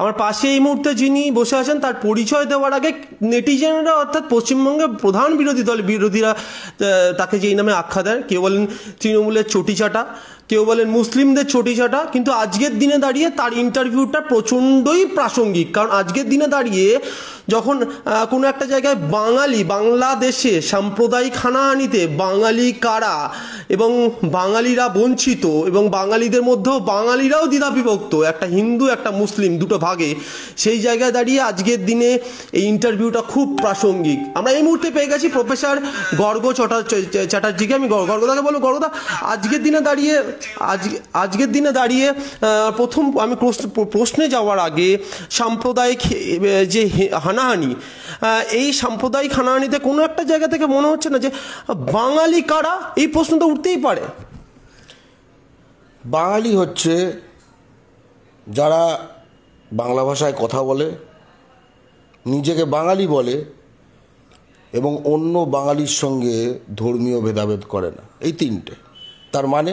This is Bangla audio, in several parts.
আমার পাশে এই মুহূর্তে যিনি বসে আছেন তার পরিচয় দেওয়ার আগে নেটিজেনরা অর্থাৎ পশ্চিমবঙ্গের প্রধান বিরোধী দল বিরোধীরা তাকে যেই নামে আখ্যা দেয় কেউ বলেন তৃণমূলের চাটা কেউ বলেন মুসলিমদের ছোটি ছাটা কিন্তু আজকের দিনে দাঁড়িয়ে তার ইন্টারভিউটা প্রচণ্ডই প্রাসঙ্গিক কারণ আজকের দিনে দাঁড়িয়ে যখন কোনো একটা জায়গায় বাঙালি বাংলাদেশে সাম্প্রদায়িক হানাহানিতে বাঙালি কারা এবং বাঙালিরা বঞ্চিত এবং বাঙালিদের মধ্যেও বাঙালিরাও দ্বিধাবিভক্ত একটা হিন্দু একটা মুসলিম দুটো ভাগে সেই জায়গায় দাঁড়িয়ে আজকের দিনে এই ইন্টারভিউটা খুব প্রাসঙ্গিক আমরা এই মুহূর্তে পেয়ে গেছি প্রফেসর গর্গ চটা চ্যাটার্জিকে আমি গর্গদাকে বলবো গর্গদা আজকের দিনে দাঁড়িয়ে আজ আজকের দিনে দাঁড়িয়ে প্রথম আমি প্রশ্নে যাওয়ার আগে সাম্প্রদায়িক যে হানাহানি এই সাম্প্রদায়িক হানাহানিতে কোনো একটা জায়গা থেকে মনে হচ্ছে না যে বাঙালি কারা এই প্রশ্ন তো উঠতেই পারে বাঙালি হচ্ছে যারা বাংলা ভাষায় কথা বলে নিজেকে বাঙালি বলে এবং অন্য বাঙালির সঙ্গে ধর্মীয় ভেদাভেদ করে না এই তিনটে তার মানে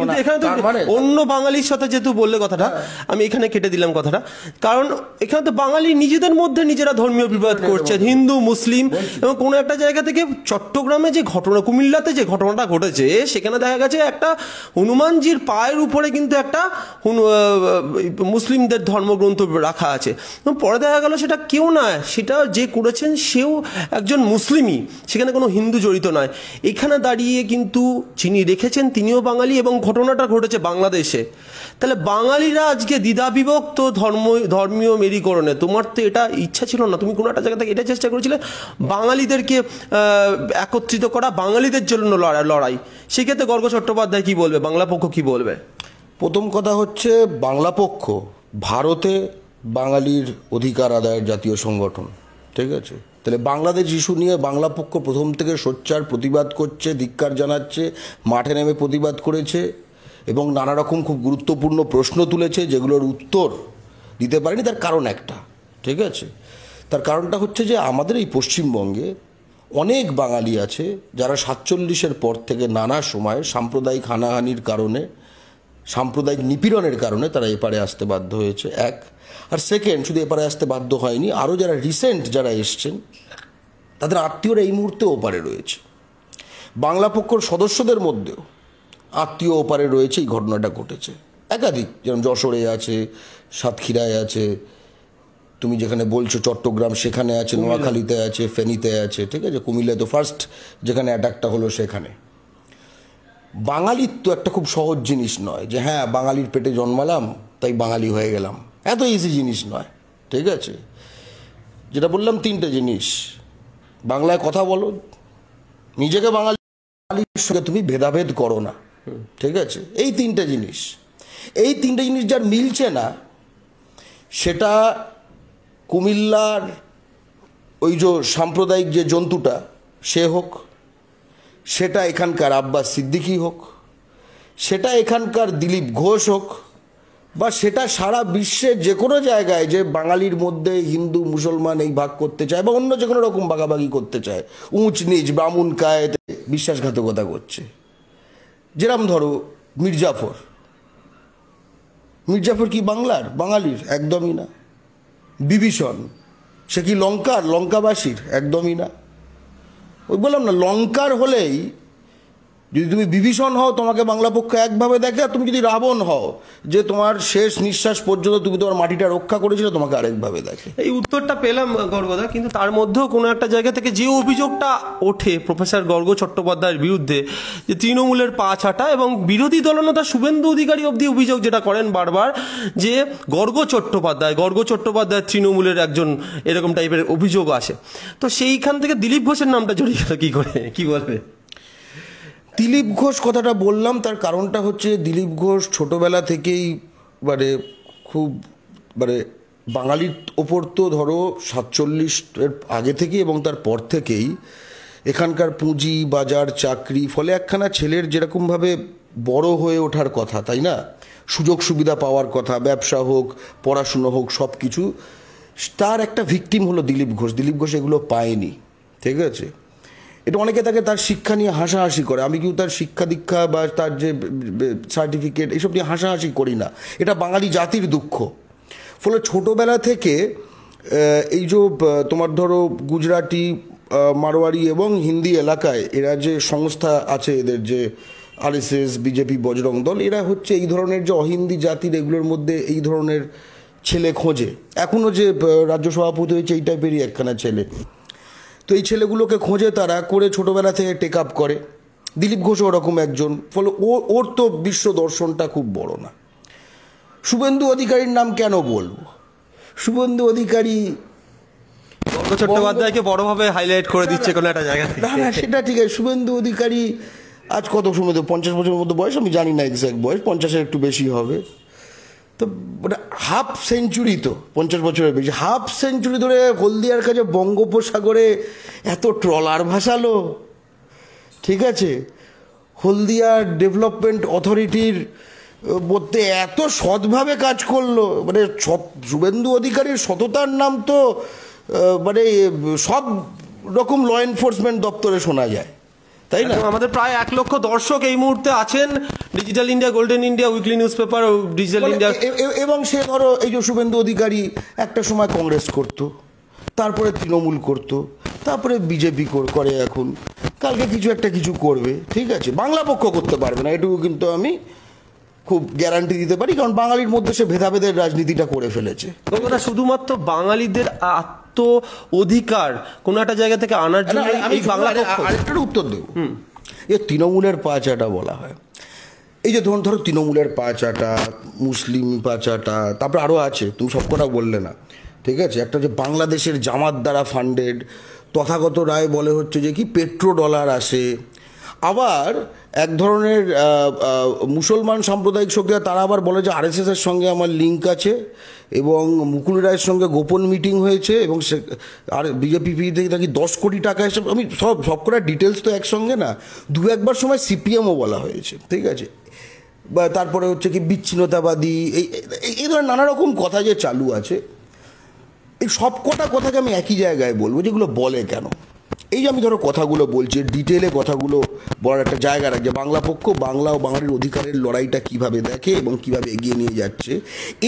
মানে মানে অন্য বাঙালির সাথে যেহেতু বললে কথাটা আমি এখানে কেটে দিলাম কথাটা কারণ এখানে তো বাঙালি নিজেদের মধ্যে নিজেরা ধর্মীয় বিবাদ করছে হিন্দু মুসলিম এবং কোনো একটা জায়গা থেকে চট্টগ্রামে যে ঘটনা কুমিল্লাতে যে ঘটনাটা ঘটেছে সেখানে দেখা গেছে একটা হনুমানজির পায়ের উপরে কিন্তু একটা মুসলিমদের ধর্মগ্রন্থ রাখা আছে পরে দেখা গেল সেটা কেউ না সেটা যে করেছেন সেও একজন মুসলিমই সেখানে কোনো হিন্দু জড়িত নয় এখানে দাঁড়িয়ে কিন্তু যিনি রেখেছেন তিনিও বাঙালি এবং এবং ঘটনাটা ঘটেছে বাংলাদেশে তাহলে বাঙালিরা আজকে দ্বিধা বিভক্ত ধর্ম ধর্মীয় মেরিকরণে তোমার তো এটা ইচ্ছা ছিল না তুমি কোনো একটা জায়গা থেকে এটা চেষ্টা করেছিলে বাঙালিদেরকে একত্রিত করা বাঙালিদের জন্য লড়াই সেক্ষেত্রে গর্গ চট্টোপাধ্যায় কী বলবে বাংলা পক্ষ কী বলবে প্রথম কথা হচ্ছে বাংলা পক্ষ ভারতে বাঙালির অধিকার আদায়ের জাতীয় সংগঠন ঠিক আছে তাহলে বাংলাদেশ ইস্যু নিয়ে বাংলা পক্ষ প্রথম থেকে সোচ্চার প্রতিবাদ করছে ধিক্কার জানাচ্ছে মাঠে নেমে প্রতিবাদ করেছে এবং নানা রকম খুব গুরুত্বপূর্ণ প্রশ্ন তুলেছে যেগুলোর উত্তর দিতে পারেনি তার কারণ একটা ঠিক আছে তার কারণটা হচ্ছে যে আমাদের এই পশ্চিমবঙ্গে অনেক বাঙালি আছে যারা সাতচল্লিশের পর থেকে নানা সময়ে সাম্প্রদায়িক হানাহানির কারণে সাম্প্রদায়িক নিপীড়নের কারণে তারা এপারে আসতে বাধ্য হয়েছে এক আর সেকেন্ড শুধু এপারে আসতে বাধ্য হয়নি আরও যারা রিসেন্ট যারা এসছেন তাদের আত্মীয়রা এই মুহূর্তে ওপারে রয়েছে বাংলা পক্ষর সদস্যদের মধ্যেও আত্মীয় ওপারে রয়েছে এই ঘটনাটা ঘটেছে একাধিক যেমন যশোরে আছে সাতক্ষীরায় আছে তুমি যেখানে বলছো চট্টগ্রাম সেখানে আছে নোয়াখালীতে আছে ফেনীতে আছে ঠিক আছে কুমিল্লায় তো ফার্স্ট যেখানে অ্যাটাকটা হলো সেখানে বাঙালিত্ব একটা খুব সহজ জিনিস নয় যে হ্যাঁ বাঙালির পেটে জন্মালাম তাই বাঙালি হয়ে গেলাম এত ইজি জিনিস নয় ঠিক আছে যেটা বললাম তিনটে জিনিস বাংলায় কথা বলো নিজেকে বাঙালির সঙ্গে তুমি ভেদাভেদ করো না ঠিক আছে এই তিনটে জিনিস এই তিনটে জিনিস যার মিলছে না সেটা কুমিল্লার ওই যে সাম্প্রদায়িক যে জন্তুটা সে হোক সেটা এখানকার আব্বাস সিদ্দিকি হোক সেটা এখানকার দিলীপ ঘোষ হোক বা সেটা সারা বিশ্বের যে কোনো জায়গায় যে বাঙালির মধ্যে হিন্দু মুসলমান এই ভাগ করতে চায় বা অন্য যে কোনো রকম ভাগাভাগি করতে চায় উঁচ নিচ ব্রাহ্মণ কায়েতে বিশ্বাসঘাতকতা করছে যেরাম ধরো মির্জাফর মির্জাফর কি বাংলার বাঙালির একদমই না বিভীষণ সে কি লঙ্কার লঙ্কাবাসীর একদমই না ওই বললাম না লঙ্কার হলেই যদি তুমি বিভীষণ হও তোমাকে বাংলা পক্ষ একভাবে দেখে আর তুমি যদি রাবণ হও যে তোমার শেষ নিঃশ্বাস পর্যন্ত তুমি তোমার মাটিটা রক্ষা করেছিলে তোমাকে আরেকভাবে দেখে এই উত্তরটা পেলাম গর্গদা কিন্তু তার মধ্যেও কোনো একটা জায়গা থেকে যে অভিযোগটা ওঠে প্রফেসর গর্গ চট্টোপাধ্যায়ের বিরুদ্ধে যে তৃণমূলের পা ছাটা এবং বিরোধী দলনতা শুভেন্দু অধিকারী অব্দি অভিযোগ যেটা করেন বারবার যে গর্গ চট্টোপাধ্যায় গর্গ চট্টোপাধ্যায় তৃণমূলের একজন এরকম টাইপের অভিযোগ আসে তো সেইখান থেকে দিলীপ ঘোষের নামটা জড়িয়ে গেল কী করে কী বলবে দিলীপ ঘোষ কথাটা বললাম তার কারণটা হচ্ছে দিলীপ ঘোষ ছোটবেলা থেকেই মানে খুব মানে বাঙালির ওপর তো ধরো সাতচল্লিশ আগে থেকে এবং তার পর থেকেই এখানকার পুঁজি বাজার চাকরি ফলে একখানা ছেলের যেরকমভাবে বড় হয়ে ওঠার কথা তাই না সুযোগ সুবিধা পাওয়ার কথা ব্যবসা হোক পড়াশুনো হোক সব কিছু তার একটা ভিকটিম হলো দিলীপ ঘোষ দিলীপ ঘোষ এগুলো পায়নি ঠিক আছে এটা অনেকে তাকে তার শিক্ষা নিয়ে হাসাহাসি করে আমি কিন্তু তার শিক্ষা দীক্ষা বা তার যে সার্টিফিকেট এসব নিয়ে হাসাহাসি করি না এটা বাঙালি জাতির দুঃখ ফলে ছোটোবেলা থেকে এই যে তোমার ধরো গুজরাটি মারোয়ারি এবং হিন্দি এলাকায় এরা যে সংস্থা আছে এদের যে আরএসএস বিজেপি বজরং দল এরা হচ্ছে এই ধরনের যে অহিন্দি জাতির এগুলোর মধ্যে এই ধরনের ছেলে খোঁজে এখনও যে রাজ্য সভাপতি হয়েছে এই টাইপেরই একখানা ছেলে তো এই ছেলেগুলোকে খোঁজে তারা করে ছোটোবেলা থেকে টেক আপ করে দিলীপ ঘোষ ওরকম একজন ফলে ও ওর তো বিশ্ব দর্শনটা খুব বড় না শুভেন্দু অধিকারীর নাম কেন বলবো শুভেন্দু অধিকারী চট্টোপাধ্যায়কে বড়ভাবে হাইলাইট করে দিচ্ছে কোনো একটা জায়গা না না সেটা ঠিক আছে শুভেন্দু অধিকারী আজ কত সময় পঞ্চাশ বছরের মতো বয়স আমি জানি না এক্সাক্ট বয়স পঞ্চাশের একটু বেশি হবে তো মানে হাফ সেঞ্চুরি তো পঞ্চাশ বছরের বেশি হাফ সেঞ্চুরি ধরে হলদিয়ার কাছে বঙ্গোপসাগরে এত ট্রলার ভাসালো ঠিক আছে হলদিয়ার ডেভেলপমেন্ট অথরিটির মধ্যে এত সৎভাবে কাজ করলো মানে সৎ শুভেন্দু অধিকারীর সততার নাম তো মানে সব রকম ল এনফোর্সমেন্ট দপ্তরে শোনা যায় তাই না আমাদের প্রায় এক লক্ষ দর্শক এই মুহূর্তে আছেন digital India golden India weekly newspaper digital India এবং সে ধরো এই যে শুভেন্দু অধিকারী একটা সময় কংগ্রেস করত তারপরে তৃণমূল করত তারপরে বিজেপি করে এখন কালকে কিছু একটা কিছু করবে ঠিক আছে বাংলা পক্ষ করতে পারবে না এটুকু কিন্তু আমি খুব গ্যারান্টি দিতে পারি কারণ বাঙালির মধ্যে সে ভেদাভেদের রাজনীতিটা করে ফেলেছে ওটা শুধুমাত্র বাঙালিদের আত্ম অধিকার কোন একটা জায়গা থেকে আনার জন্য আমি আরেকটার উত্তর দেব এ তৃণমূলের চাটা বলা হয় এই যে ধরুন ধরো তৃণমূলের চাটা মুসলিম পাঁচাটা তারপরে আরও আছে তুমি সব কটা বললে না ঠিক আছে একটা যে বাংলাদেশের জামাত দ্বারা ফান্ডেড তথাগত রায় বলে হচ্ছে যে কি পেট্রো ডলার আসে আবার এক ধরনের মুসলমান সাম্প্রদায়িক শক্তিরা তারা আবার বলে যে আরএসএসের সঙ্গে আমার লিঙ্ক আছে এবং মুকুল রায়ের সঙ্গে গোপন মিটিং হয়েছে এবং সে আর বিজেপি থেকে নাকি দশ কোটি টাকা হিসেবে আমি সব সবকটা ডিটেলস তো একসঙ্গে না দু একবার সময় সিপিএমও বলা হয়েছে ঠিক আছে বা তারপরে হচ্ছে কি বিচ্ছিন্নতাবাদী এই এই ধরনের নানা রকম কথা যে চালু আছে এই সব কটা কথাকে আমি একই জায়গায় বলবো যেগুলো বলে কেন এই যে আমি ধরো কথাগুলো বলছি ডিটেলে কথাগুলো বড় একটা জায়গা রাখছে বাংলা পক্ষ বাংলা ও বাঙালির অধিকারের লড়াইটা কিভাবে দেখে এবং কিভাবে এগিয়ে নিয়ে যাচ্ছে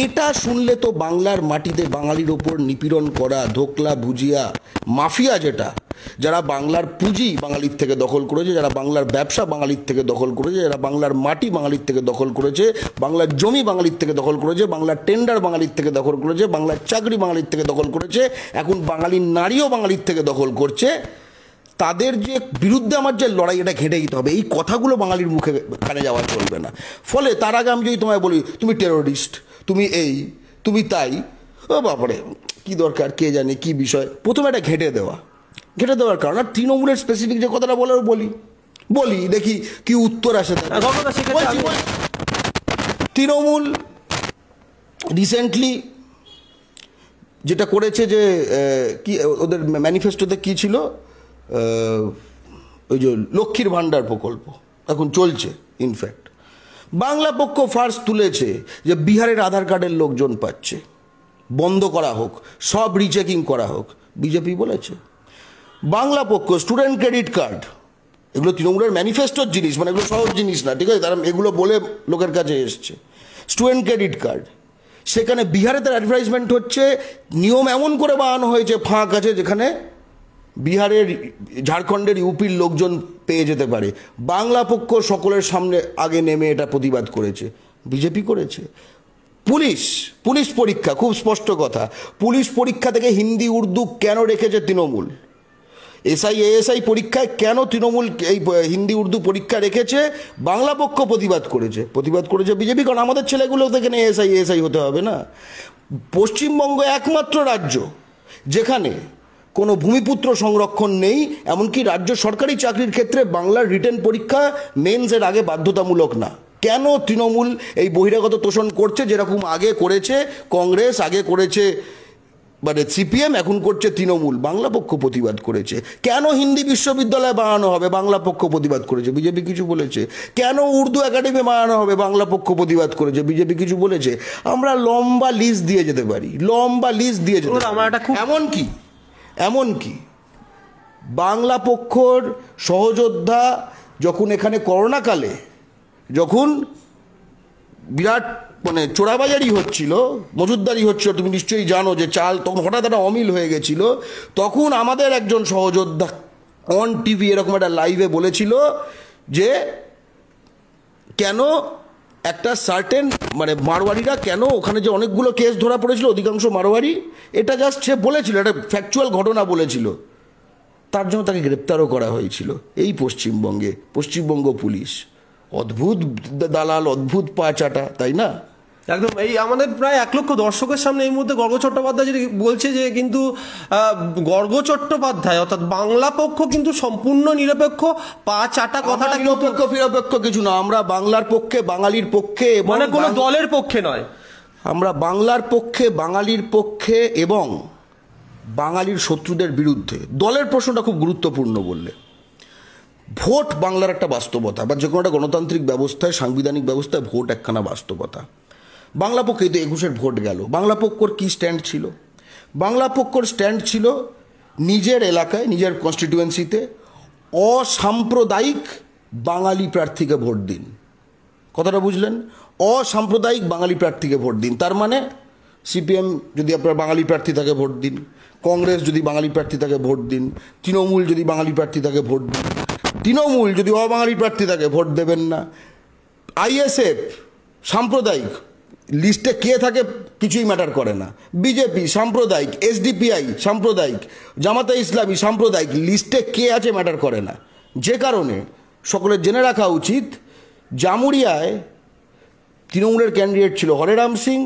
এটা শুনলে তো বাংলার মাটিতে বাঙালির ওপর নিপীড়ন করা ধোকলা ভুজিয়া মাফিয়া যেটা যারা বাংলার পুঁজি বাঙালির থেকে দখল করেছে যারা বাংলার ব্যবসা বাঙালির থেকে দখল করেছে যারা বাংলার মাটি বাঙালির থেকে দখল করেছে বাংলার জমি বাঙালির থেকে দখল করেছে বাংলার টেন্ডার বাঙালির থেকে দখল করেছে বাংলার চাকরি বাঙালির থেকে দখল করেছে এখন বাঙালির নারীও বাঙালির থেকে দখল করছে তাদের যে বিরুদ্ধে আমার যে লড়াই এটা ঘেঁটে দিতে হবে এই কথাগুলো বাঙালির মুখে কানে যাওয়া চলবে না ফলে তার আগে আমি যদি তোমায় বলি তুমি টেরোরিস্ট তুমি এই তুমি তাই ও বাপরে কি দরকার কে জানে কি বিষয় প্রথমে এটা ঘেঁটে দেওয়া ঘেঁটে দেওয়ার কারণ আর তৃণমূলের স্পেসিফিক যে কথাটা বলার বলি বলি দেখি কি উত্তর আসে হ্যাঁ, তৃণমূল রিসেন্টলি যেটা করেছে যে কি ওদের ম্যানিফেস্টোতে কি ছিল ওই যে লক্ষ্মীর ভাণ্ডার প্রকল্প এখন চলছে ইনফ্যাক্ট বাংলা পক্ষ ফার্স তুলেছে যে বিহারের আধার কার্ডের লোকজন পাচ্ছে বন্ধ করা হোক সব রিচেকিং করা হোক বিজেপি বলেছে বাংলা পক্ষ স্টুডেন্ট ক্রেডিট কার্ড এগুলো তৃণমূলের ম্যানিফেস্টোর জিনিস মানে এগুলো সহজ জিনিস না ঠিক আছে তারা এগুলো বলে লোকের কাছে এসছে স্টুডেন্ট ক্রেডিট কার্ড সেখানে বিহারে তার অ্যাডভার্টাইজমেন্ট হচ্ছে নিয়ম এমন করে বানানো হয়েছে ফাঁক আছে যেখানে বিহারের ঝাড়খণ্ডের ইউপির লোকজন পেয়ে যেতে পারে বাংলা পক্ষ সকলের সামনে আগে নেমে এটা প্রতিবাদ করেছে বিজেপি করেছে পুলিশ পুলিশ পরীক্ষা খুব স্পষ্ট কথা পুলিশ পরীক্ষা থেকে হিন্দি উর্দু কেন রেখেছে তৃণমূল এসআই এএসআই পরীক্ষায় কেন তৃণমূল এই হিন্দি উর্দু পরীক্ষা রেখেছে বাংলা পক্ষ প্রতিবাদ করেছে প্রতিবাদ করেছে বিজেপি কারণ আমাদের ছেলেগুলো তো এখানে এএসআই এএসআই হতে হবে না পশ্চিমবঙ্গ একমাত্র রাজ্য যেখানে কোনো ভূমিপুত্র সংরক্ষণ নেই এমনকি রাজ্য সরকারি চাকরির ক্ষেত্রে বাংলার রিটেন পরীক্ষা মেন্সের আগে বাধ্যতামূলক না কেন তৃণমূল এই বহিরাগত তোষণ করছে যেরকম আগে করেছে কংগ্রেস আগে করেছে মানে সিপিএম এখন করছে তৃণমূল বাংলা পক্ষ প্রতিবাদ করেছে কেন হিন্দি বিশ্ববিদ্যালয় বানানো হবে বাংলা পক্ষ প্রতিবাদ করেছে বিজেপি কিছু বলেছে কেন উর্দু একাডেমি বানানো হবে বাংলা পক্ষ প্রতিবাদ করেছে বিজেপি কিছু বলেছে আমরা লম্বা লিস্ট দিয়ে যেতে পারি লম্বা লিস্ট দিয়ে যেতে এমন কি এমনকি বাংলা পক্ষর সহযোদ্ধা যখন এখানে করোনাকালে যখন বিরাট মানে চোরাবাজারি হচ্ছিল মজুদদারি হচ্ছিল তুমি নিশ্চয়ই জানো যে চাল তখন হঠাৎ একটা অমিল হয়ে গেছিল তখন আমাদের একজন সহযোদ্ধা অন টিভি এরকম একটা লাইভে বলেছিল যে কেন একটা সার্টেন মানে মারোয়ারিরা কেন ওখানে যে অনেকগুলো কেস ধরা পড়েছিল অধিকাংশ মারোয়ারি এটা জাস্ট সে বলেছিল একটা ফ্যাকচুয়াল ঘটনা বলেছিল তার জন্য তাকে গ্রেপ্তারও করা হয়েছিল এই পশ্চিমবঙ্গে পশ্চিমবঙ্গ পুলিশ অদ্ভুত দালাল অদ্ভুত পা চাটা তাই না একদম এই আমাদের প্রায় এক লক্ষ দর্শকের সামনে এই মুহূর্তে গর্গ চট্টোপাধ্যায় যদি বলছে যে কিন্তু গর্গ চট্টোপাধ্যায় অর্থাৎ বাংলা পক্ষ কিন্তু সম্পূর্ণ নিরপেক্ষ পা চাটা কথাটা নিরপেক্ষ নিরপেক্ষ কিছু না আমরা বাংলার পক্ষে বাঙালির পক্ষে মানে কোনো দলের পক্ষে নয় আমরা বাংলার পক্ষে বাঙালির পক্ষে এবং বাঙালির শত্রুদের বিরুদ্ধে দলের প্রশ্নটা খুব গুরুত্বপূর্ণ বললে ভোট বাংলার একটা বাস্তবতা বা যে কোনো একটা গণতান্ত্রিক ব্যবস্থায় সাংবিধানিক ব্যবস্থায় ভোট একখানা বাস্তবতা বাংলা পক্ষেই তো একুশের ভোট গেল বাংলা পক্ষর কী স্ট্যান্ড ছিল বাংলা পক্ষর স্ট্যান্ড ছিল নিজের এলাকায় নিজের কনস্টিটুয়েন্সিতে অসাম্প্রদায়িক বাঙালি প্রার্থীকে ভোট দিন কথাটা বুঝলেন অসাম্প্রদায়িক বাঙালি প্রার্থীকে ভোট দিন তার মানে সিপিএম যদি আপনার বাঙালি প্রার্থী থাকে ভোট দিন কংগ্রেস যদি বাঙালি প্রার্থী থাকে ভোট দিন তৃণমূল যদি বাঙালি প্রার্থী থাকে ভোট দিন তৃণমূল যদি অবাঙালি প্রার্থী থাকে ভোট দেবেন না আইএসএফ সাম্প্রদায়িক লিস্টে কে থাকে কিছুই ম্যাটার করে না বিজেপি সাম্প্রদায়িক এসডিপিআই সাম্প্রদায়িক জামাতে ইসলামী সাম্প্রদায়িক লিস্টে কে আছে ম্যাটার করে না যে কারণে সকলে জেনে রাখা উচিত জামুরিয়ায় তৃণমূলের ক্যান্ডিডেট ছিল হরেরাম সিং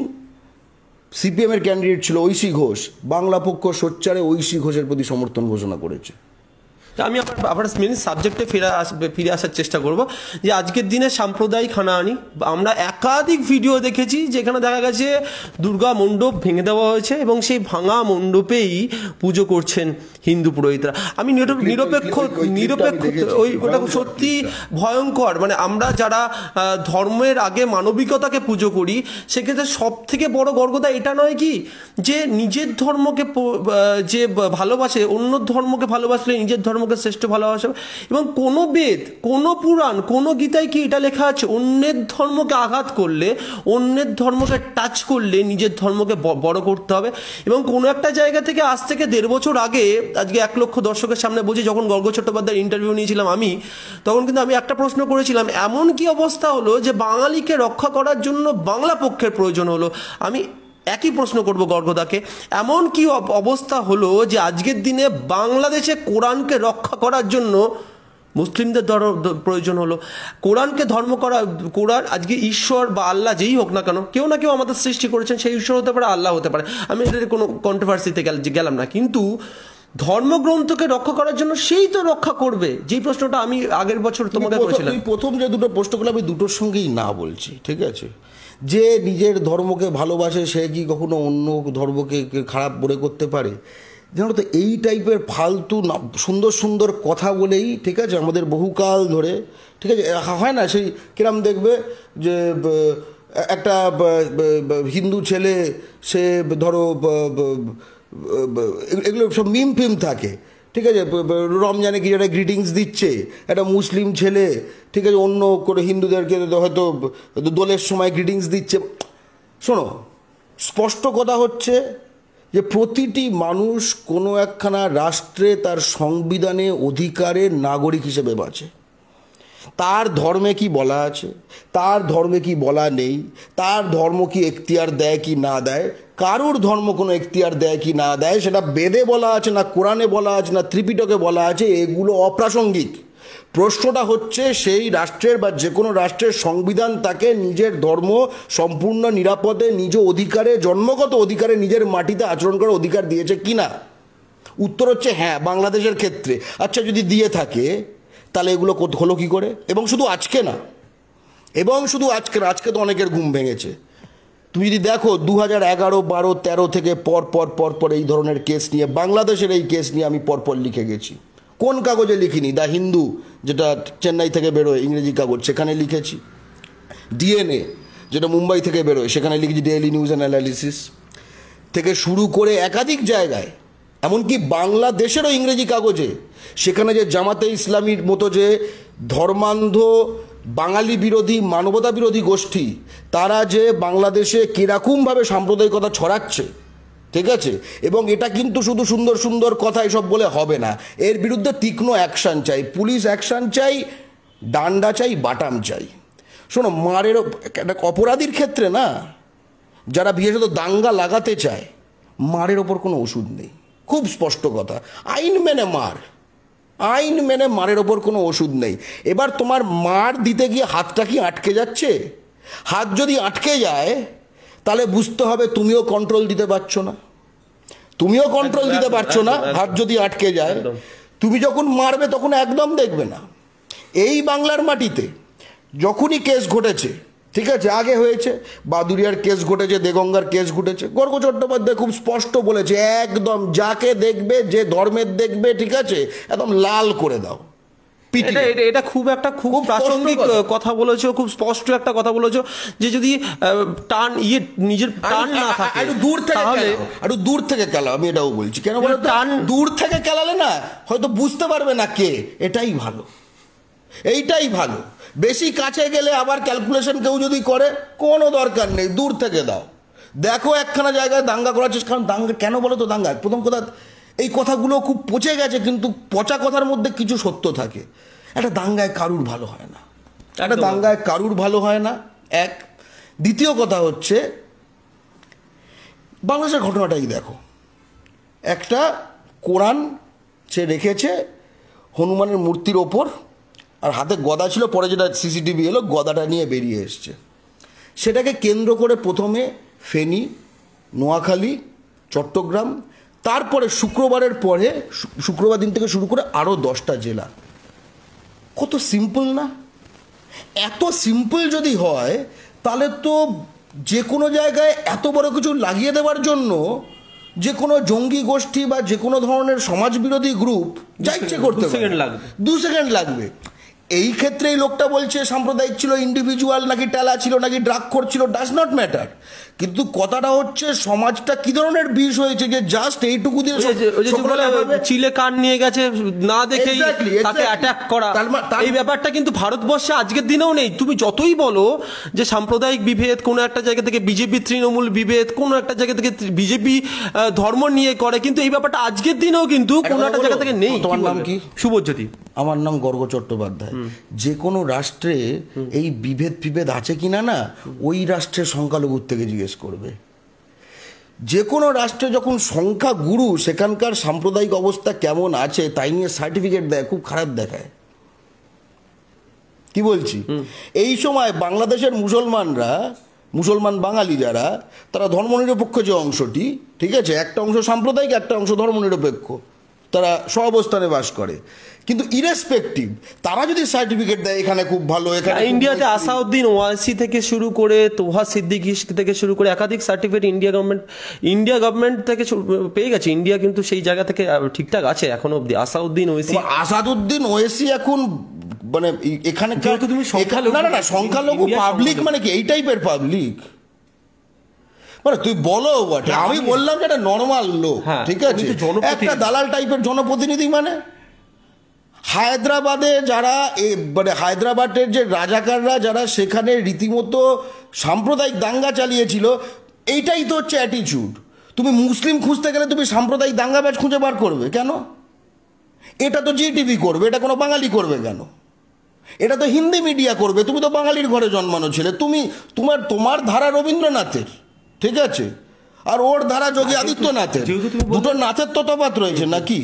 সিপিএমের ক্যান্ডিডেট ছিল ঐশী ঘোষ বাংলা পক্ষ সোচ্চারে ঐশী ঘোষের প্রতি সমর্থন ঘোষণা করেছে তা আমি আবার আবার মেন সাবজেক্টে ফেরা ফিরে আসার চেষ্টা করব যে আজকের দিনে সাম্প্রদায়িক হানাহানি আমরা একাধিক ভিডিও দেখেছি যেখানে দেখা গেছে দুর্গা মণ্ডপ ভেঙে দেওয়া হয়েছে এবং সেই ভাঙা মণ্ডপেই পুজো করছেন হিন্দু পুরোহিতরা আমি নিরপেক্ষ নিরপেক্ষ ওই ওটা সত্যি ভয়ঙ্কর মানে আমরা যারা ধর্মের আগে মানবিকতাকে পুজো করি সেক্ষেত্রে সব থেকে বড় গর্বতা এটা নয় কি যে নিজের ধর্মকে যে ভালোবাসে অন্য ধর্মকে ভালোবাসলে নিজের ধর্ম ধর্মকে শ্রেষ্ঠ ভালোবাসা এবং কোনো বেদ কোনো পুরাণ কোনো গীতায় কি এটা লেখা আছে অন্যের ধর্মকে আঘাত করলে অন্যের ধর্মকে টাচ করলে নিজের ধর্মকে বড় করতে হবে এবং কোনো একটা জায়গা থেকে আজ থেকে দেড় বছর আগে আজকে এক লক্ষ দর্শকের সামনে বলছি যখন গর্গ চট্টোপাধ্যায়ের ইন্টারভিউ নিয়েছিলাম আমি তখন কিন্তু আমি একটা প্রশ্ন করেছিলাম এমন কি অবস্থা হলো যে বাঙালিকে রক্ষা করার জন্য বাংলা পক্ষের প্রয়োজন হলো আমি একই প্রশ্ন করব গর্গদাকে এমন কি অবস্থা হলো যে আজকের দিনে বাংলাদেশে কোরআনকে রক্ষা করার জন্য মুসলিমদের ধর প্রয়োজন হলো কোরআনকে ধর্ম করা কোরআন আজকে ঈশ্বর বা আল্লাহ যেই হোক না কেন কেউ না কেউ আমাদের সৃষ্টি করেছেন সেই ঈশ্বর হতে পারে আল্লাহ হতে পারে আমি এদের কোনো কন্ট্রোভার্সিতে গেলাম না কিন্তু ধর্মগ্রন্থকে রক্ষা করার জন্য সেই তো রক্ষা করবে যে প্রশ্নটা আমি আগের বছর তোমাকে করেছিলাম প্রথম যে দুটো প্রশ্ন করলাম আমি দুটোর সঙ্গেই না বলছি ঠিক আছে যে নিজের ধর্মকে ভালোবাসে সে কি কখনো অন্য ধর্মকে খারাপ মনে করতে পারে জানো তো এই টাইপের ফালতু সুন্দর সুন্দর কথা বলেই ঠিক আছে আমাদের বহুকাল ধরে ঠিক আছে হয় না সেই কিরম দেখবে যে একটা হিন্দু ছেলে সে ধরো এগুলো সব মিম ফিম থাকে ঠিক আছে রমজানে কিছু একটা গ্রিটিংস দিচ্ছে একটা মুসলিম ছেলে ঠিক আছে অন্য করে হিন্দুদেরকে হয়তো দোলের সময় গ্রিটিংস দিচ্ছে শোনো স্পষ্ট কথা হচ্ছে যে প্রতিটি মানুষ কোনো একখানা রাষ্ট্রে তার সংবিধানে অধিকারে নাগরিক হিসেবে বাঁচে তার ধর্মে কি বলা আছে তার ধর্মে কি বলা নেই তার ধর্ম কি এখতিয়ার দেয় কি না দেয় কারুর ধর্ম কোনো এখতিয়ার দেয় কি না দেয় সেটা বেদে বলা আছে না কোরআনে বলা আছে না ত্রিপিটকে বলা আছে এগুলো অপ্রাসঙ্গিক প্রশ্নটা হচ্ছে সেই রাষ্ট্রের বা যে কোনো রাষ্ট্রের সংবিধান তাকে নিজের ধর্ম সম্পূর্ণ নিরাপদে নিজ অধিকারে জন্মগত অধিকারে নিজের মাটিতে আচরণ করার অধিকার দিয়েছে কি না উত্তর হচ্ছে হ্যাঁ বাংলাদেশের ক্ষেত্রে আচ্ছা যদি দিয়ে থাকে তাহলে এগুলো হলো কী করে এবং শুধু আজকে না এবং শুধু আজকে আজকে তো অনেকের ঘুম ভেঙেছে তুমি যদি দেখো দু হাজার এগারো বারো তেরো থেকে পর পর পর পর এই ধরনের কেস নিয়ে বাংলাদেশের এই কেস নিয়ে আমি পরপর লিখে গেছি কোন কাগজে লিখিনি দ্য হিন্দু যেটা চেন্নাই থেকে বেরোয় ইংরেজি কাগজ সেখানে লিখেছি ডিএনএ যেটা মুম্বাই থেকে বেরোয় সেখানে লিখেছি ডেইলি নিউজ অ্যান্ড অ্যানালিসিস থেকে শুরু করে একাধিক জায়গায় এমনকি বাংলাদেশেরও ইংরেজি কাগজে সেখানে যে জামাতে ইসলামীর মতো যে ধর্মান্ধ বাঙালি বিরোধী মানবতা বিরোধী গোষ্ঠী তারা যে বাংলাদেশে কীরকমভাবে সাম্প্রদায়িকতা ছড়াচ্ছে ঠিক আছে এবং এটা কিন্তু শুধু সুন্দর সুন্দর কথা এসব বলে হবে না এর বিরুদ্ধে তীক্ষ্ণ অ্যাকশান চাই পুলিশ অ্যাকশান চাই ডান্ডা চাই বাটাম চাই শোনো মারের অপরাধীর ক্ষেত্রে না যারা বিশেষত দাঙ্গা লাগাতে চায় মারের ওপর কোনো ওষুধ নেই খুব স্পষ্ট কথা আইন মেনে মার আইন মেনে মারের ওপর কোনো ওষুধ নেই এবার তোমার মার দিতে গিয়ে হাতটা কি আটকে যাচ্ছে হাত যদি আটকে যায় তাহলে বুঝতে হবে তুমিও কন্ট্রোল দিতে পারছো না তুমিও কন্ট্রোল দিতে পারছো না হাত যদি আটকে যায় তুমি যখন মারবে তখন একদম দেখবে না এই বাংলার মাটিতে যখনই কেস ঘটেছে ঠিক আছে আগে হয়েছে বাদুরিয়ার কেস ঘটেছে দেগঙ্গার কেস ঘটেছে গর্গ চট্টোপাধ্যায় খুব স্পষ্ট বলেছে একদম যাকে দেখবে যে ধর্মের দেখবে ঠিক আছে একদম লাল করে দাও এটা খুব একটা খুব প্রাসঙ্গিক কথা বলেছো খুব স্পষ্ট একটা কথা বলেছো যে যদি টান ইয়ে নিজের টান না থাকে একটু দূর থেকে একটু দূর থেকে খেলা আমি এটাও বলছি কেন বলো টান দূর থেকে খেলালে না হয়তো বুঝতে পারবে না কে এটাই ভালো এইটাই ভালো বেশি কাছে গেলে আবার ক্যালকুলেশন কেউ যদি করে কোনো দরকার নেই দূর থেকে দাও দেখো একখানা জায়গায় দাঙ্গা করার চেষ্টা কারণ দাঙ্গা কেন বলো তো দাঙ্গা প্রথম কথা এই কথাগুলো খুব পচে গেছে কিন্তু পচা কথার মধ্যে কিছু সত্য থাকে একটা দাঙ্গায় কারুর ভালো হয় না একটা দাঙ্গায় কারুর ভালো হয় না এক দ্বিতীয় কথা হচ্ছে বাংলাদেশের ঘটনাটাই দেখো একটা কোরআন সে রেখেছে হনুমানের মূর্তির ওপর আর হাতে গদা ছিল পরে যেটা সিসিটিভি এলো গদাটা নিয়ে বেরিয়ে এসছে সেটাকে কেন্দ্র করে প্রথমে ফেনী নোয়াখালী চট্টগ্রাম তারপরে শুক্রবারের পরে শুক্রবার দিন থেকে শুরু করে আরও দশটা জেলা কত সিম্পল না এত সিম্পল যদি হয় তাহলে তো যে কোনো জায়গায় এত বড় কিছু লাগিয়ে দেওয়ার জন্য যে কোনো জঙ্গি গোষ্ঠী বা যে কোনো ধরনের সমাজ বিরোধী গ্রুপ যা ইচ্ছে করতে দু সেকেন্ড লাগবে এই ক্ষেত্রে এই লোকটা বলছে সাম্প্রদায়িক ছিল ইন্ডিভিজুয়াল নাকি টেলা ছিল নাকি ড্রাগ ছিল ডাজ নট ম্যাটার কিন্তু কথাটা হচ্ছে সমাজটা কি ধরনের বিষ হয়েছে যে জাস্ট এইটুকু দিয়ে চিলে কান নিয়ে গেছে না দেখে তাকে অ্যাটাক করা এই ব্যাপারটা কিন্তু ভারতবর্ষে আজকের দিনেও নেই তুমি যতই বলো যে সাম্প্রদায়িক বিভেদ কোনো একটা জায়গা থেকে বিজেপি তৃণমূল বিভেদ কোনো একটা জায়গা থেকে বিজেপি ধর্ম নিয়ে করে কিন্তু এই ব্যাপারটা আজকের দিনেও কিন্তু কোনো একটা জায়গা থেকে নেই তোমার নাম কি শুভজ্যোতি আমার নাম গর্গ চট্টোপাধ্যায় যে কোনো রাষ্ট্রে এই বিভেদ বিভেদ আছে কিনা না ওই রাষ্ট্রের সংখ্যালঘুর থেকে জিজ্ঞেস শেষ করবে যে কোনো রাষ্ট্রে যখন সংখ্যা গুরু সেখানকার সাম্প্রদায়িক অবস্থা কেমন আছে তাই নিয়ে সার্টিফিকেট দেয় খুব খারাপ দেখায় কি বলছি এই সময় বাংলাদেশের মুসলমানরা মুসলমান বাঙালি যারা তারা ধর্মনিরপেক্ষ যে অংশটি ঠিক আছে একটা অংশ সাম্প্রদায়িক একটা অংশ ধর্মনিরপেক্ষ তারা সহাবস্থানে বাস করে কিন্তু ইরেসপেক্টিভ তারা যদি সার্টিফিকেট দেয় এখানে খুব ভালো এখানে ইন্ডিয়াতে আসাউদ্দিন ওয়াইসি থেকে শুরু করে তোহা সিদ্দিক থেকে শুরু করে একাধিক certificate India government India government থেকে পেয়ে গেছে ইন্ডিয়া কিন্তু সেই জায়গা থেকে ঠিকঠাক আছে এখন অবধি আসাউদ্দিন ওয়েসি আসাদুদ্দিন ওয়েসি এখন মানে এখানে তুমি সংখ্যালঘু না না সংখ্যালঘু পাবলিক মানে কি এই টাইপের পাবলিক মানে তুই বলো বটে হ্যাঁ, আমি বললাম যে একটা নর্মাল লোক হ্যাঁ, ঠিক আছে একটা দালাল টাইপের জনপ্রতিনিধি মানে হায়দ্রাবাদে যারা মানে হায়দ্রাবাদের যে রাজাকাররা যারা সেখানে রীতিমতো সাম্প্রদায়িক দাঙ্গা চালিয়েছিল এইটাই তো হচ্ছে অ্যাটিচিউড তুমি মুসলিম খুঁজতে গেলে তুমি সাম্প্রদায়িক দাঙ্গাবাজ খুঁজে বার করবে কেন এটা তো জিটিভি করবে এটা কোনো বাঙালি করবে কেন এটা তো হিন্দি মিডিয়া করবে তুমি তো বাঙালির ঘরে জন্মানো ছেলে তুমি তোমার তোমার ধারা রবীন্দ্রনাথের ঠিক আছে আর ওর ধারা যোগী আদিত্যনাথের দুটো নাথের তো তফাত রয়েছে নাকি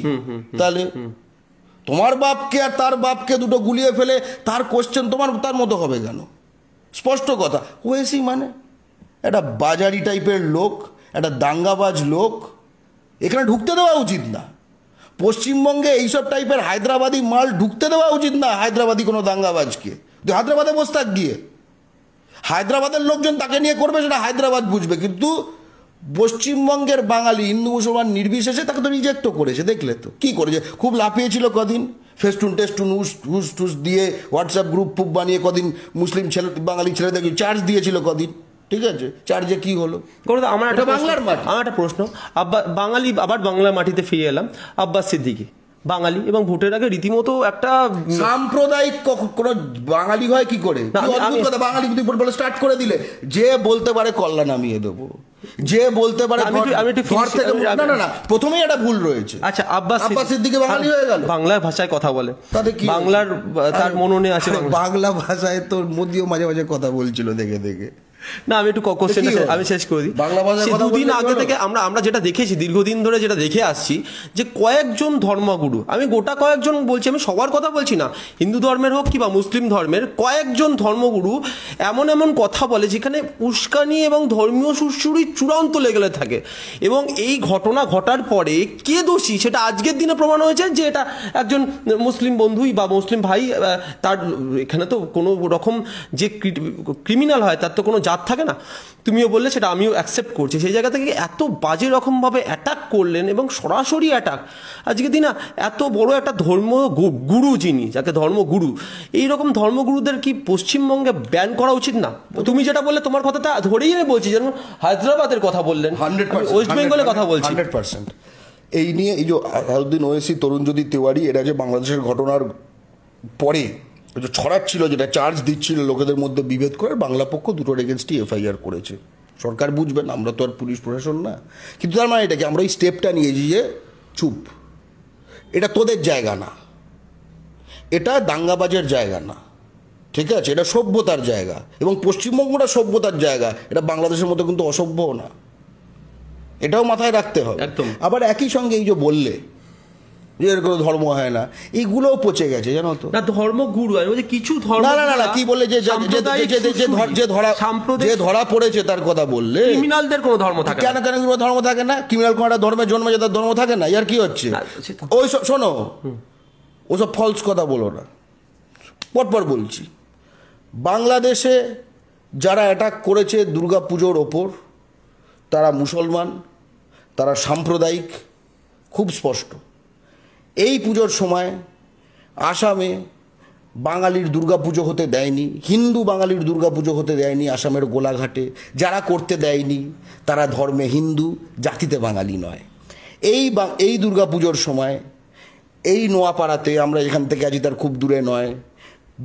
তাহলে তোমার বাপকে আর তার বাপকে দুটো গুলিয়ে ফেলে তার কোশ্চেন তোমার তার মতো হবে কেন স্পষ্ট কথা ওয়েসি মানে একটা বাজারি টাইপের লোক একটা দাঙ্গাবাজ লোক এখানে ঢুকতে দেওয়া উচিত না পশ্চিমবঙ্গে এইসব টাইপের হায়দ্রাবাদি মাল ঢুকতে দেওয়া উচিত না হায়দ্রাবাদী কোনো দাঙ্গাবাজকে হায়দ্রাবাদে বসে গিয়ে হায়দ্রাবাদের লোকজন তাকে নিয়ে করবে সেটা হায়দ্রাবাদ বুঝবে কিন্তু পশ্চিমবঙ্গের বাঙালি হিন্দু মুসলমান নির্বিশেষে তাকে তো রিজেক্টও করেছে দেখলে তো কী করেছে খুব লাফিয়েছিল কদিন ফেস্টুন টেস্টুন উস হুস টুস দিয়ে হোয়াটসঅ্যাপ গ্রুপ ফুপ বানিয়ে কদিন মুসলিম ছেলে বাঙালি দেখি চার্জ দিয়েছিল কদিন ঠিক আছে চার্জে কি হলো আমার একটা বাংলার মাঠ আমার একটা প্রশ্ন আব্বা বাঙালি আবার বাংলার মাটিতে ফিরে এলাম আব্বাস সিদ্দিকী বাঙালি এবং ভোটের আগে রীতিমতো একটা সাম্প্রদায়িক কোনো বাঙালি হয় কি করে বাঙালি যদি ফুটবল স্টার্ট করে দিলে যে বলতে পারে কল্লা নামিয়ে দেবো যে বলতে পারে আমি থেকে না না না প্রথমেই একটা ভুল রয়েছে আচ্ছা আব্বাস আব্বাস সিদ্দিকী বাঙালি হয়ে গেল বাংলা ভাষায় কথা বলে তাতে কি বাংলার তার মননে আছে বাংলা ভাষায় তো মোদিও মাঝে মাঝে কথা বলছিল দেখে দেখে না আমি একটু কোশ্চেন আমি শেষ করে দিই বাংলা ভাষায় দুদিন আগে থেকে আমরা আমরা যেটা দেখেছি দীর্ঘদিন ধরে যেটা দেখে আসছি যে কয়েকজন ধর্মগুরু আমি গোটা কয়েকজন বলছি আমি সবার কথা বলছি না হিন্দু ধর্মের হোক কিংবা মুসলিম ধর্মের কয়েকজন ধর্মগুরু এমন এমন কথা বলে যেখানে উস্কানি এবং ধর্মীয় সুশ্রুরি চূড়ান্ত লেগেলে থাকে এবং এই ঘটনা ঘটার পরে কে দোষী সেটা আজকের দিনে প্রমাণ হয়েছে যে এটা একজন মুসলিম বন্ধুই বা মুসলিম ভাই তার এখানে তো কোনো রকম যে ক্রিমিনাল হয় তার তো কোনো রাত থাকে না তুমিও বললে সেটা আমিও অ্যাকসেপ্ট করছি সেই জায়গা থেকে এত বাজে রকমভাবে অ্যাটাক করলেন এবং সরাসরি অ্যাটাক আজকে দিনা এত বড় একটা ধর্ম গুরু যিনি যাকে ধর্মগুরু এইরকম ধর্মগুরুদের কি পশ্চিমবঙ্গে ব্যান করা উচিত না তুমি যেটা বললে তোমার কথাটা ধরেই আমি বলছি যেমন হায়দ্রাবাদের কথা বললেন ওয়েস্ট বেঙ্গলের কথা বলছি হান্ড্রেড পার্সেন্ট এই নিয়ে এই যে আলাউদ্দিন ওয়েসি তরুণ যদি তিওয়ারি এর যে বাংলাদেশের ঘটনার পরে ছড়াচ্ছিল যেটা চার্জ দিচ্ছিল লোকেদের মধ্যে বিভেদ করে বাংলা পক্ষ দুটোর এগেনস্টই এফআইআর করেছে সরকার বুঝবেন আমরা তো আর পুলিশ প্রশাসন না কিন্তু তার মানে এটা কি আমরা এই স্টেপটা নিয়েছি যে চুপ এটা তোদের জায়গা না এটা দাঙ্গাবাজের জায়গা না ঠিক আছে এটা সভ্যতার জায়গা এবং পশ্চিমবঙ্গটা সভ্যতার জায়গা এটা বাংলাদেশের মতো কিন্তু অসভ্যও না এটাও মাথায় রাখতে হবে আবার একই সঙ্গে এই যে বললে এর কোনো ধর্ম হয় না এইগুলোও পচে গেছে জানো তো না ধর্ম গুরু আর বলছে কিছু ধর্ম না না না কি বলে যে যে ধরা যে ধরা পড়েছে তার কথা বললে ক্রিমিনালদের কোনো ধর্ম থাকে কেন কেন কোনো ধর্ম থাকে না ক্রিমিনাল কোনো একটা ধর্মে জন্মেছে তার ধর্ম থাকে না ইয়ার কি হচ্ছে ওই সব শোনো ওই সব ফলস কথা বলো না পরপর বলছি বাংলাদেশে যারা অ্যাটাক করেছে দুর্গা পুজোর ওপর তারা মুসলমান তারা সাম্প্রদায়িক খুব স্পষ্ট এই পুজোর সময় আসামে বাঙালির দুর্গাপুজো হতে দেয়নি হিন্দু বাঙালির দুর্গাপুজো হতে দেয়নি আসামের গোলাঘাটে যারা করতে দেয়নি তারা ধর্মে হিন্দু জাতিতে বাঙালি নয় এই বা এই দুর্গাপুজোর সময় এই নোয়াপাড়াতে আমরা এখান থেকে আজ তার খুব দূরে নয়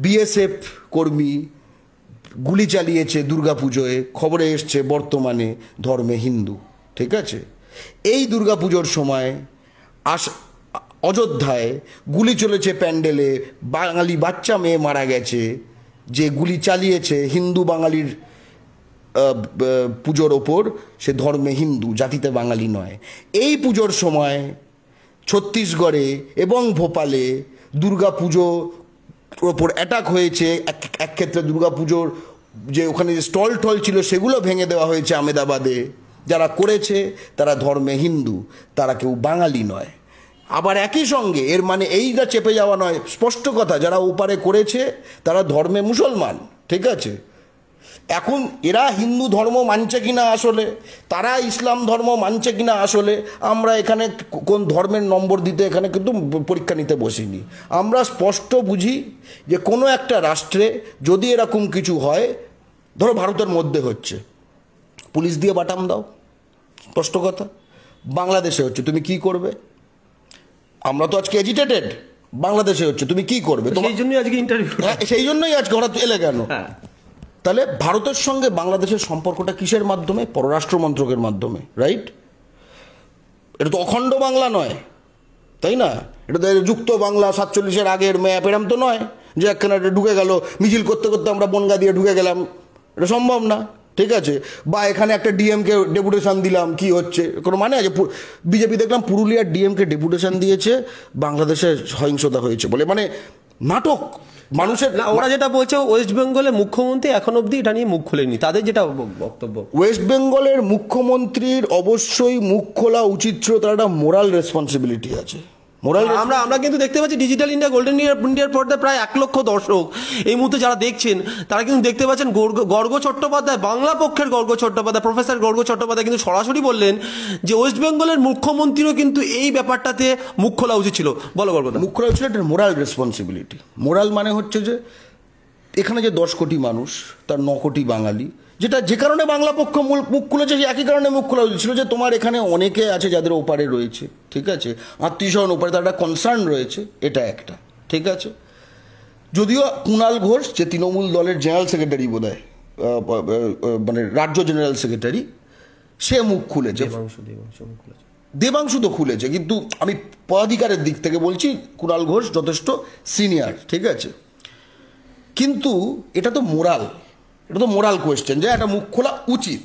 বিএসএফ কর্মী গুলি চালিয়েছে দুর্গাপুজোয় খবরে এসছে বর্তমানে ধর্মে হিন্দু ঠিক আছে এই দুর্গাপুজোর সময় আস অযোধ্যায় গুলি চলেছে প্যান্ডেলে বাঙালি বাচ্চা মেয়ে মারা গেছে যে গুলি চালিয়েছে হিন্দু বাঙালির পুজোর ওপর সে ধর্মে হিন্দু জাতিতে বাঙালি নয় এই পুজোর সময় ছত্তিশগড়ে এবং ভোপালে দুর্গা পুজো ওপর অ্যাটাক হয়েছে এক ক্ষেত্রে দুর্গা পুজোর যে ওখানে যে স্টল টল ছিল সেগুলো ভেঙে দেওয়া হয়েছে আমেদাবাদে যারা করেছে তারা ধর্মে হিন্দু তারা কেউ বাঙালি নয় আবার একই সঙ্গে এর মানে এইটা চেপে যাওয়া নয় স্পষ্ট কথা যারা ওপারে করেছে তারা ধর্মে মুসলমান ঠিক আছে এখন এরা হিন্দু ধর্ম মানছে কিনা আসলে তারা ইসলাম ধর্ম মানছে কিনা আসলে আমরা এখানে কোন ধর্মের নম্বর দিতে এখানে কিন্তু পরীক্ষা নিতে বসিনি আমরা স্পষ্ট বুঝি যে কোনো একটা রাষ্ট্রে যদি এরকম কিছু হয় ধরো ভারতের মধ্যে হচ্ছে পুলিশ দিয়ে বাটাম দাও স্পষ্ট কথা বাংলাদেশে হচ্ছে তুমি কি করবে আমরা তো আজকে এজিটেটেড বাংলাদেশে হচ্ছে তুমি কি করবে হ্যাঁ, সেই জন্যই আজকে ইন্টারভিউ সেই জন্যই আজকে ওরা এলে কেন হ্যাঁ। তাহলে ভারতের সঙ্গে বাংলাদেশের সম্পর্কটা কিসের মাধ্যমে পররাষ্ট্র মন্ত্রকের মাধ্যমে রাইট এটা তো অখণ্ড বাংলা নয় তাই না এটা তো যুক্ত বাংলা সাতচল্লিশের আগের ম্যাপ এরম তো নয় যে একখানে ঢুকে গেল মিছিল করতে করতে আমরা বনগা দিয়ে ঢুকে গেলাম এটা সম্ভব না ঠিক আছে বা এখানে একটা ডিএমকে ডেপুটেশন দিলাম কি হচ্ছে কোনো মানে আছে বিজেপি দেখলাম পুরুলিয়ার ডিএমকে ডেপুটেশন দিয়েছে বাংলাদেশে সহিংসতা হয়েছে বলে মানে নাটক মানুষের না ওরা যেটা বলছে ওয়েস্ট বেঙ্গলের মুখ্যমন্ত্রী এখন অবধি এটা নিয়ে মুখ খোলেনি তাদের যেটা বক্তব্য ওয়েস্ট বেঙ্গলের মুখ্যমন্ত্রীর অবশ্যই মুখ খোলা উচিত ছিল তার একটা মোরাল রেসপন্সিবিলিটি আছে মোরাল আমরা আমরা কিন্তু দেখতে পাচ্ছি ডিজিটাল ইন্ডিয়া গোল্ডেন ইন্ডিয়ার পর্দায় প্রায় এক লক্ষ দর্শক এই মুহূর্তে যারা দেখছেন তারা কিন্তু দেখতে পাচ্ছেন গর্গ চট্টোপাধ্যায় বাংলা পক্ষের গর্গ চট্টোপাধ্যায় প্রফেসর গর্গ চট্টোপাধ্যায় কিন্তু সরাসরি বললেন যে ওয়েস্ট বেঙ্গলের মুখ্যমন্ত্রীও কিন্তু এই ব্যাপারটাতে মুখ খোলা উচিত ছিল বলো গর্গ মুখ খোলা উচিত এটা মোরাল রেসপন্সিবিলিটি মোরাল মানে হচ্ছে যে এখানে যে দশ কোটি মানুষ তার ন কোটি বাঙালি যেটা যে কারণে বাংলা পক্ষ মুখ খুলেছে যে একই কারণে মুখ খোলা হয়েছিল যে তোমার এখানে অনেকে আছে যাদের ওপারে রয়েছে ঠিক আছে আত্মীয় স্বজন ওপারে তার একটা কনসার্ন রয়েছে এটা একটা ঠিক আছে যদিও কুণাল ঘোষ যে তৃণমূল দলের জেনারেল সেক্রেটারি বোধ মানে রাজ্য জেনারেল সেক্রেটারি সে মুখ খুলেছে দেবাংশু তো খুলেছে কিন্তু আমি পদাধিকারের দিক থেকে বলছি কুণাল ঘোষ যথেষ্ট সিনিয়র ঠিক আছে কিন্তু এটা তো মোরাল এটা তো মোরাল কোয়েশ্চেন যে একটা মুখ খোলা উচিত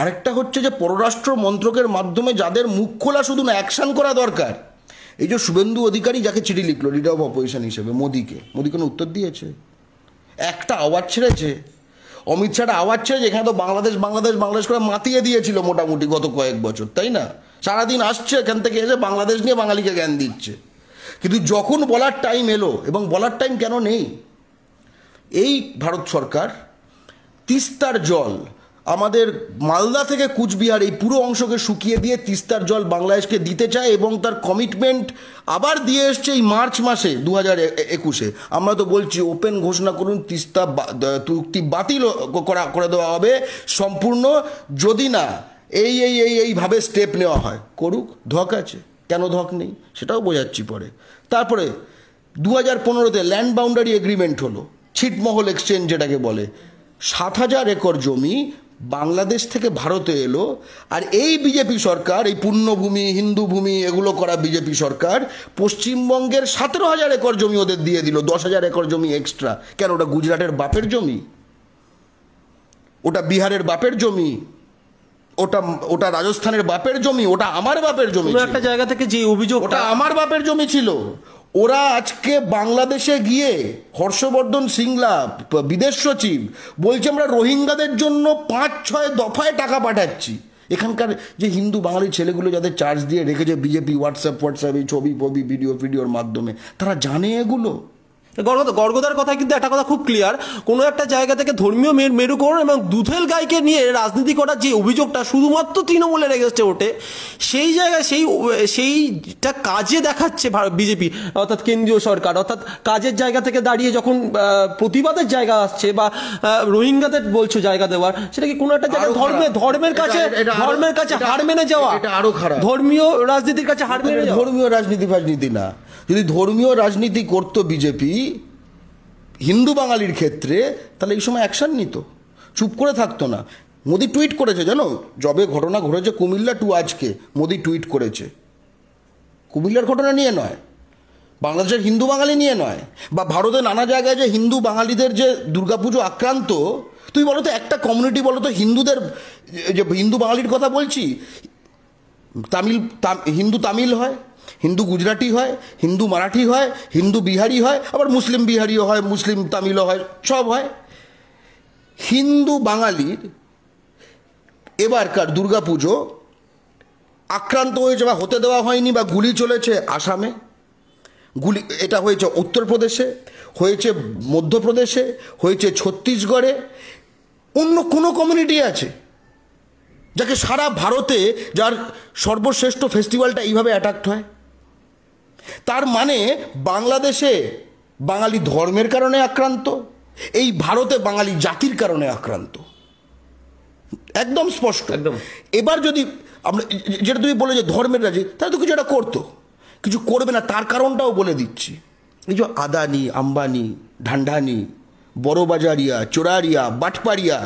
আরেকটা হচ্ছে যে পররাষ্ট্র মন্ত্রকের মাধ্যমে যাদের মুখ খোলা শুধু না অ্যাকশান করা দরকার এই যে শুভেন্দু অধিকারী যাকে চিঠি লিখলো লিডার অফ অপোজিশন হিসেবে মোদিকে মোদি কোনো উত্তর দিয়েছে একটা আওয়াজ ছেড়েছে অমিত শাহটা আওয়াজ ছেড়েছে এখানে তো বাংলাদেশ বাংলাদেশ বাংলাদেশ করে মাতিয়ে দিয়েছিল মোটামুটি গত কয়েক বছর তাই না সারাদিন আসছে এখান থেকে এসে বাংলাদেশ নিয়ে বাঙালিকে জ্ঞান দিচ্ছে কিন্তু যখন বলার টাইম এলো এবং বলার টাইম কেন নেই এই ভারত সরকার তিস্তার জল আমাদের মালদা থেকে কুচবিহার এই পুরো অংশকে শুকিয়ে দিয়ে তিস্তার জল বাংলাদেশকে দিতে চায় এবং তার কমিটমেন্ট আবার দিয়ে এসছে এই মার্চ মাসে দু হাজার একুশে আমরা তো বলছি ওপেন ঘোষণা করুন তিস্তা চুক্তি বাতিল করা করে দেওয়া হবে সম্পূর্ণ যদি না এই এই এই এইভাবে স্টেপ নেওয়া হয় করুক ধক আছে কেন ধক নেই সেটাও বোঝাচ্ছি পরে তারপরে দু হাজার পনেরোতে ল্যান্ড বাউন্ডারি এগ্রিমেন্ট হলো ছিটমহল এক্সচেঞ্জ যেটাকে বলে সাত হাজার একর জমি বাংলাদেশ থেকে ভারতে এলো আর এই বিজেপি সরকার এই পুণ্যভূমি হিন্দু ভূমি এগুলো করা বিজেপি সরকার পশ্চিমবঙ্গের সতেরো হাজার একর জমি ওদের দিয়ে দিল দশ হাজার একর জমি এক্সট্রা কেন ওটা গুজরাটের বাপের জমি ওটা বিহারের বাপের জমি ওটা ওটা রাজস্থানের বাপের জমি ওটা আমার বাপের জমি একটা জায়গা থেকে যে অভিযোগ ওটা আমার বাপের জমি ছিল ওরা আজকে বাংলাদেশে গিয়ে হর্ষবর্ধন সিংলা বিদেশ সচিব বলছে আমরা রোহিঙ্গাদের জন্য পাঁচ ছয় দফায় টাকা পাঠাচ্ছি এখানকার যে হিন্দু বাঙালি ছেলেগুলো যাদের চার্জ দিয়ে রেখেছে বিজেপি হোয়াটসঅ্যাপ হোয়াটসঅ্যাপ এই ছবি ফবি ভিডিও ভিডিওর মাধ্যমে তারা জানে এগুলো গর্গদার কথা কিন্তু একটা কথা খুব ক্লিয়ার কোনো একটা জায়গা থেকে ধর্মীয় মেরুকরণ এবং দুধেল গাইকে নিয়ে রাজনীতি করার যে অভিযোগটা শুধুমাত্র তৃণমূলের এগেস্টে ওঠে সেই জায়গায় সেই সেইটা কাজে দেখাচ্ছে বিজেপি অর্থাৎ কেন্দ্রীয় সরকার অর্থাৎ কাজের জায়গা থেকে দাঁড়িয়ে যখন প্রতিবাদের জায়গা আসছে বা রোহিঙ্গাদের বলছো জায়গা দেওয়ার সেটা কি কোনো একটা জায়গায় ধর্মে ধর্মের কাছে ধর্মের কাছে হার মেনে যাওয়া আরো খারাপ ধর্মীয় রাজনীতির কাছে হার মেনে ধর্মীয় রাজনীতি ফাজনীতি না যদি ধর্মীয় রাজনীতি করত বিজেপি হিন্দু বাঙালির ক্ষেত্রে তাহলে এই সময় অ্যাকশান নিত চুপ করে থাকতো না মোদি টুইট করেছে জানো জবে ঘটনা ঘটেছে কুমিল্লা টু আজকে মোদি টুইট করেছে কুমিল্লার ঘটনা নিয়ে নয় বাংলাদেশের হিন্দু বাঙালি নিয়ে নয় বা ভারতে নানা জায়গায় যে হিন্দু বাঙালিদের যে দুর্গাপুজো আক্রান্ত তুই বলো তো একটা কমিউনিটি বলো তো হিন্দুদের যে হিন্দু বাঙালির কথা বলছি তামিল হিন্দু তামিল হয় হিন্দু গুজরাটি হয় হিন্দু মারাঠি হয় হিন্দু বিহারি হয় আবার মুসলিম বিহারিও হয় মুসলিম তামিলও হয় সব হয় হিন্দু বাঙালির এবারকার দুর্গাপুজো আক্রান্ত হয়েছে বা হতে দেওয়া হয়নি বা গুলি চলেছে আসামে গুলি এটা হয়েছে উত্তরপ্রদেশে হয়েছে মধ্যপ্রদেশে হয়েছে ছত্তিশগড়ে অন্য কোনো কমিউনিটি আছে যাকে সারা ভারতে যার সর্বশ্রেষ্ঠ ফেস্টিভ্যালটা এইভাবে অ্যাট্রাক্ট হয় তার মানে বাংলাদেশে বাঙালি ধর্মের কারণে আক্রান্ত এই ভারতে বাঙালি জাতির কারণে আক্রান্ত একদম স্পষ্ট একদম এবার যদি আমরা যেটা তুমি বলে যে ধর্মের রাজি তাহলে তো কিছু একটা করতো কিছু করবে না তার কারণটাও বলে দিচ্ছি এই যে আদানি আম্বানি ঢান্ডানি বড়বাজারিয়া চোরারিয়া বাটপাড়িয়া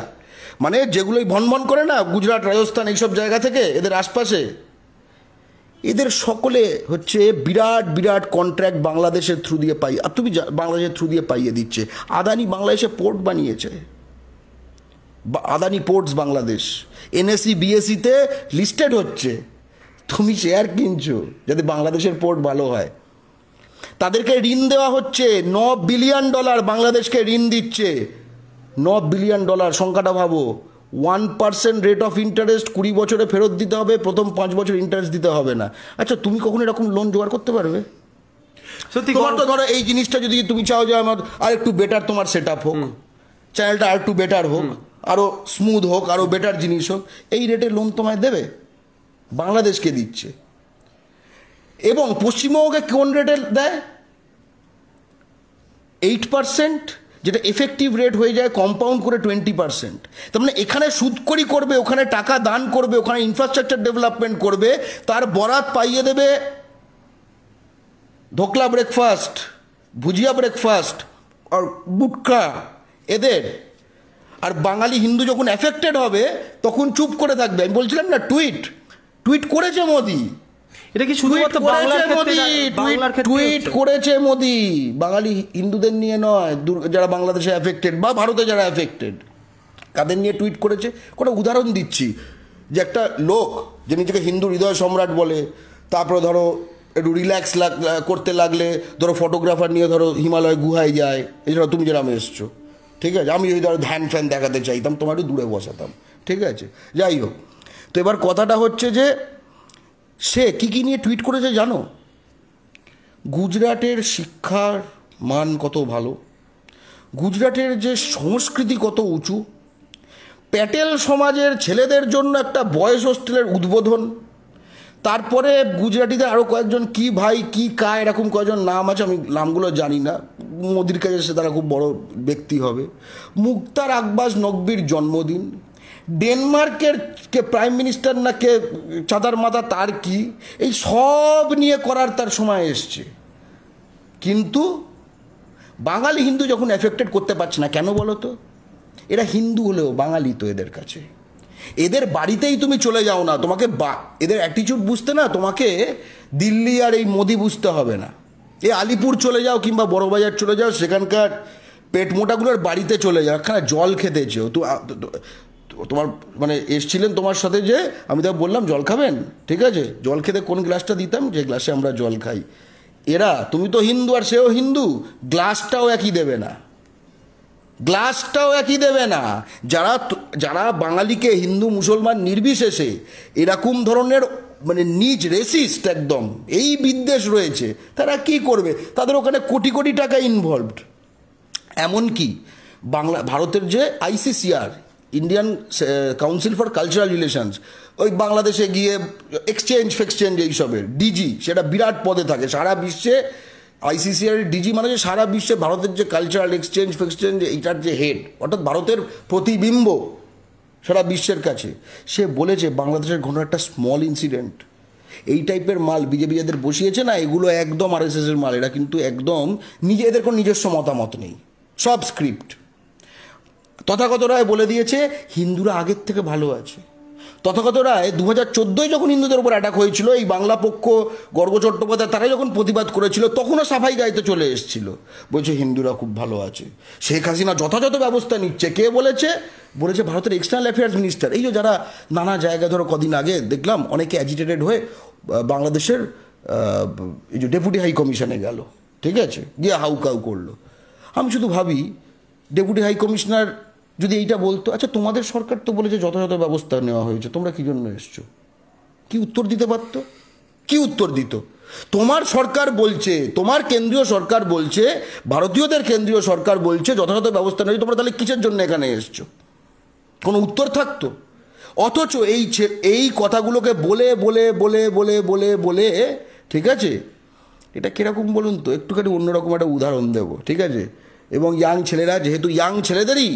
মানে যেগুলোই ভনভন করে না গুজরাট রাজস্থান এইসব জায়গা থেকে এদের আশপাশে এদের সকলে হচ্ছে বিরাট বিরাট কন্ট্রাক্ট বাংলাদেশের থ্রু দিয়ে পাই আর তুমি বাংলাদেশের থ্রু দিয়ে পাইয়ে দিচ্ছে আদানি বাংলাদেশে পোর্ট বানিয়েছে আদানি পোর্টস বাংলাদেশ এনএসি বিএসিতে লিস্টেড হচ্ছে তুমি শেয়ার কিনছো যাতে বাংলাদেশের পোর্ট ভালো হয় তাদেরকে ঋণ দেওয়া হচ্ছে ন বিলিয়ন ডলার বাংলাদেশকে ঋণ দিচ্ছে ন বিলিয়ন ডলার সংখ্যাটা ভাবো one percent rate of interest কুড়ি বছরে ফেরত দিতে হবে প্রথম পাঁচ বছর ইন্টারেস্ট দিতে হবে না আচ্ছা তুমি কখন এরকম লোন জোগাড় করতে পারবে তোমার তো ধরো এই জিনিসটা যদি তুমি চাও যে আমার আর একটু বেটার তোমার সেট আপ হোক চ্যানেলটা আর একটু বেটার হোক আরও স্মুথ হোক আরও বেটার জিনিস হোক এই রেটে লোন তোমায় দেবে বাংলাদেশকে দিচ্ছে এবং পশ্চিমবঙ্গকে কোন রেটে দেয় এইট পারসেন্ট যেটা এফেক্টিভ রেট হয়ে যায় কম্পাউন্ড করে টোয়েন্টি পার্সেন্ট তার মানে এখানে সুদকরি করবে ওখানে টাকা দান করবে ওখানে ইনফ্রাস্ট্রাকচার ডেভেলপমেন্ট করবে তার বরাত পাইয়ে দেবে ধোকলা ব্রেকফাস্ট ভুজিয়া ব্রেকফাস্ট আর বুটকা এদের আর বাঙালি হিন্দু যখন অ্যাফেক্টেড হবে তখন চুপ করে থাকবে আমি বলছিলাম না টুইট টুইট করেছে মোদি এটা কি শুধুমাত্র বাংলার ক্ষেত্রে টুইট করেছে মোদি বাঙালি হিন্দুদের নিয়ে নয় যারা বাংলাদেশে অ্যাফেক্টেড বা ভারতে যারা অ্যাফেক্টেড কাদের নিয়ে টুইট করেছে কোনো উদাহরণ দিচ্ছি যে একটা লোক যে নিজেকে হিন্দু হৃদয় সম্রাট বলে তারপরে ধরো একটু রিল্যাক্স করতে লাগলে ধরো ফটোগ্রাফার নিয়ে ধরো হিমালয় গুহায় যায় এছাড়া তুমি যেরাম এসছো ঠিক আছে আমি যদি ধরো ধ্যান ফ্যান দেখাতে চাইতাম তোমার একটু দূরে বসাতাম ঠিক আছে যাই হোক তো এবার কথাটা হচ্ছে যে সে কী কী নিয়ে টুইট করেছে জানো গুজরাটের শিক্ষার মান কত ভালো গুজরাটের যে সংস্কৃতি কত উঁচু প্যাটেল সমাজের ছেলেদের জন্য একটা বয়স হোস্টেলের উদ্বোধন তারপরে গুজরাটিতে আরও কয়েকজন কি ভাই কি কা এরকম কয়েকজন নাম আছে আমি নামগুলো জানি না মোদির কাছে সে তারা খুব বড় ব্যক্তি হবে মুক্তার আকবাস নকবির জন্মদিন ডেনমার্কের কে প্রাইম মিনিস্টার না কে চাঁদার মাদা তার কি এই সব নিয়ে করার তার সময় এসছে কিন্তু বাঙালি হিন্দু যখন এফেক্টেড করতে পারছে না কেন বলো তো এরা হিন্দু হলেও বাঙালি তো এদের কাছে এদের বাড়িতেই তুমি চলে যাও না তোমাকে বা এদের অ্যাটিচিউড বুঝতে না তোমাকে দিল্লি আর এই মোদি বুঝতে হবে না এ আলিপুর চলে যাও কিংবা বড়বাজার চলে যাও সেখানকার পেট মোটাগুলোর বাড়িতে চলে যাও একখানা জল খেতে চেও তো তোমার মানে এসছিলেন তোমার সাথে যে আমি তাকে বললাম জল খাবেন ঠিক আছে জল খেতে কোন গ্লাসটা দিতাম যে গ্লাসে আমরা জল খাই এরা তুমি তো হিন্দু আর সেও হিন্দু গ্লাসটাও একই দেবে না গ্লাসটাও একই দেবে না যারা যারা বাঙালিকে হিন্দু মুসলমান নির্বিশেষে এরকম ধরনের মানে নিজ রেসিস্ট একদম এই বিদ্বেষ রয়েছে তারা কি করবে তাদের ওখানে কোটি কোটি টাকা ইনভলভড এমনকি বাংলা ভারতের যে ICCR Indian council for cultural relations ওই বাংলাদেশে গিয়ে এক্সচেঞ্জ ফেক্সচেঞ্জ এইসবের ডিজি সেটা বিরাট পদে থাকে সারা বিশ্বে আইসিসিআর ডিজি মানে যে সারা বিশ্বে ভারতের যে কালচারাল এক্সচেঞ্জ ফেক্সচেঞ্জ এইটার যে হেড অর্থাৎ ভারতের প্রতিবিম্ব সারা বিশ্বের কাছে সে বলেছে বাংলাদেশের কোনো একটা স্মল ইনসিডেন্ট এই টাইপের মাল বিজেপি যাদের বসিয়েছে না এগুলো একদম আরএসএসের মাল এরা কিন্তু একদম নিজে এদের কোনো নিজস্ব মতামত নেই সব স্ক্রিপ্ট তথাগত রায় বলে দিয়েছে হিন্দুরা আগের থেকে ভালো আছে তথাগত রায় দু হাজার চোদ্দোয় যখন হিন্দুদের উপর অ্যাটাক হয়েছিল এই বাংলা পক্ষ গর্গ চট্টোপাধ্যায় তারা যখন প্রতিবাদ করেছিল তখনও সাফাই গাইতে চলে এসেছিল বলছে হিন্দুরা খুব ভালো আছে শেখ হাসিনা যথাযথ ব্যবস্থা নিচ্ছে কে বলেছে বলেছে ভারতের এক্সটার্নাল অ্যাফেয়ার্স মিনিস্টার এই যে যারা নানা জায়গায় ধরো কদিন আগে দেখলাম অনেকে অ্যাজিটেটেড হয়ে বাংলাদেশের এই যে ডেপুটি হাই কমিশনে গেল ঠিক আছে গিয়ে হাউকাউ করলো আমি শুধু ভাবি ডেপুটি হাই কমিশনার যদি এইটা বলতো আচ্ছা তোমাদের সরকার তো বলেছে যথাযথ ব্যবস্থা নেওয়া হয়েছে তোমরা কী জন্য এসছো কি উত্তর দিতে পারত কি উত্তর দিত তোমার সরকার বলছে তোমার কেন্দ্রীয় সরকার বলছে ভারতীয়দের কেন্দ্রীয় সরকার বলছে যথাযথ ব্যবস্থা নেই তোমরা তাহলে কিসের জন্য এখানে এসছো কোনো উত্তর থাকতো অথচ এই এই কথাগুলোকে বলে বলে বলে বলে বলে বলে ঠিক আছে এটা কীরকম বলুন তো একটুখানি অন্যরকম একটা উদাহরণ দেব ঠিক আছে এবং ইয়াং ছেলেরা যেহেতু ইয়াং ছেলেদেরই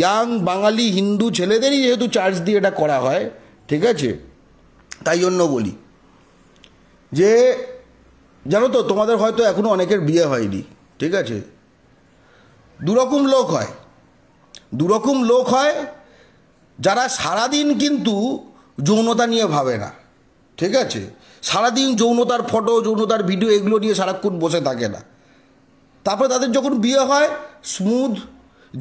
ইয়াং বাঙালি হিন্দু ছেলেদেরই যেহেতু চার্জ দিয়ে এটা করা হয় ঠিক আছে তাই জন্য বলি যে জানো তো তোমাদের হয়তো এখনও অনেকের বিয়ে হয়নি ঠিক আছে দুরকম লোক হয় দুরকম লোক হয় যারা সারাদিন কিন্তু যৌনতা নিয়ে ভাবে না ঠিক আছে সারাদিন যৌনতার ফটো যৌনতার ভিডিও এগুলো নিয়ে সারাক্ষণ বসে থাকে না তারপরে তাদের যখন বিয়ে হয় স্মুথ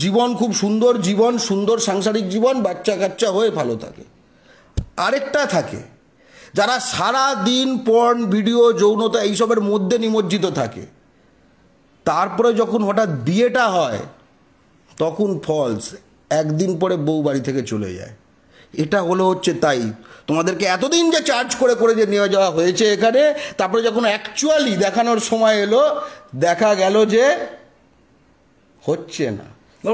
জীবন খুব সুন্দর জীবন সুন্দর সাংসারিক জীবন বাচ্চা কাচ্চা হয়ে ভালো থাকে আরেকটা থাকে যারা সারা দিন পর্ন ভিডিও যৌনতা এইসবের মধ্যে নিমজ্জিত থাকে তারপরে যখন হঠাৎ বিয়েটা হয় তখন ফলস একদিন পরে বউ বাড়ি থেকে চলে যায় এটা হলো হচ্ছে তাই তোমাদেরকে এতদিন যে চার্জ করে করে যে নিয়ে যাওয়া হয়েছে এখানে তারপরে যখন অ্যাকচুয়ালি দেখানোর সময় এলো দেখা গেল যে হচ্ছে না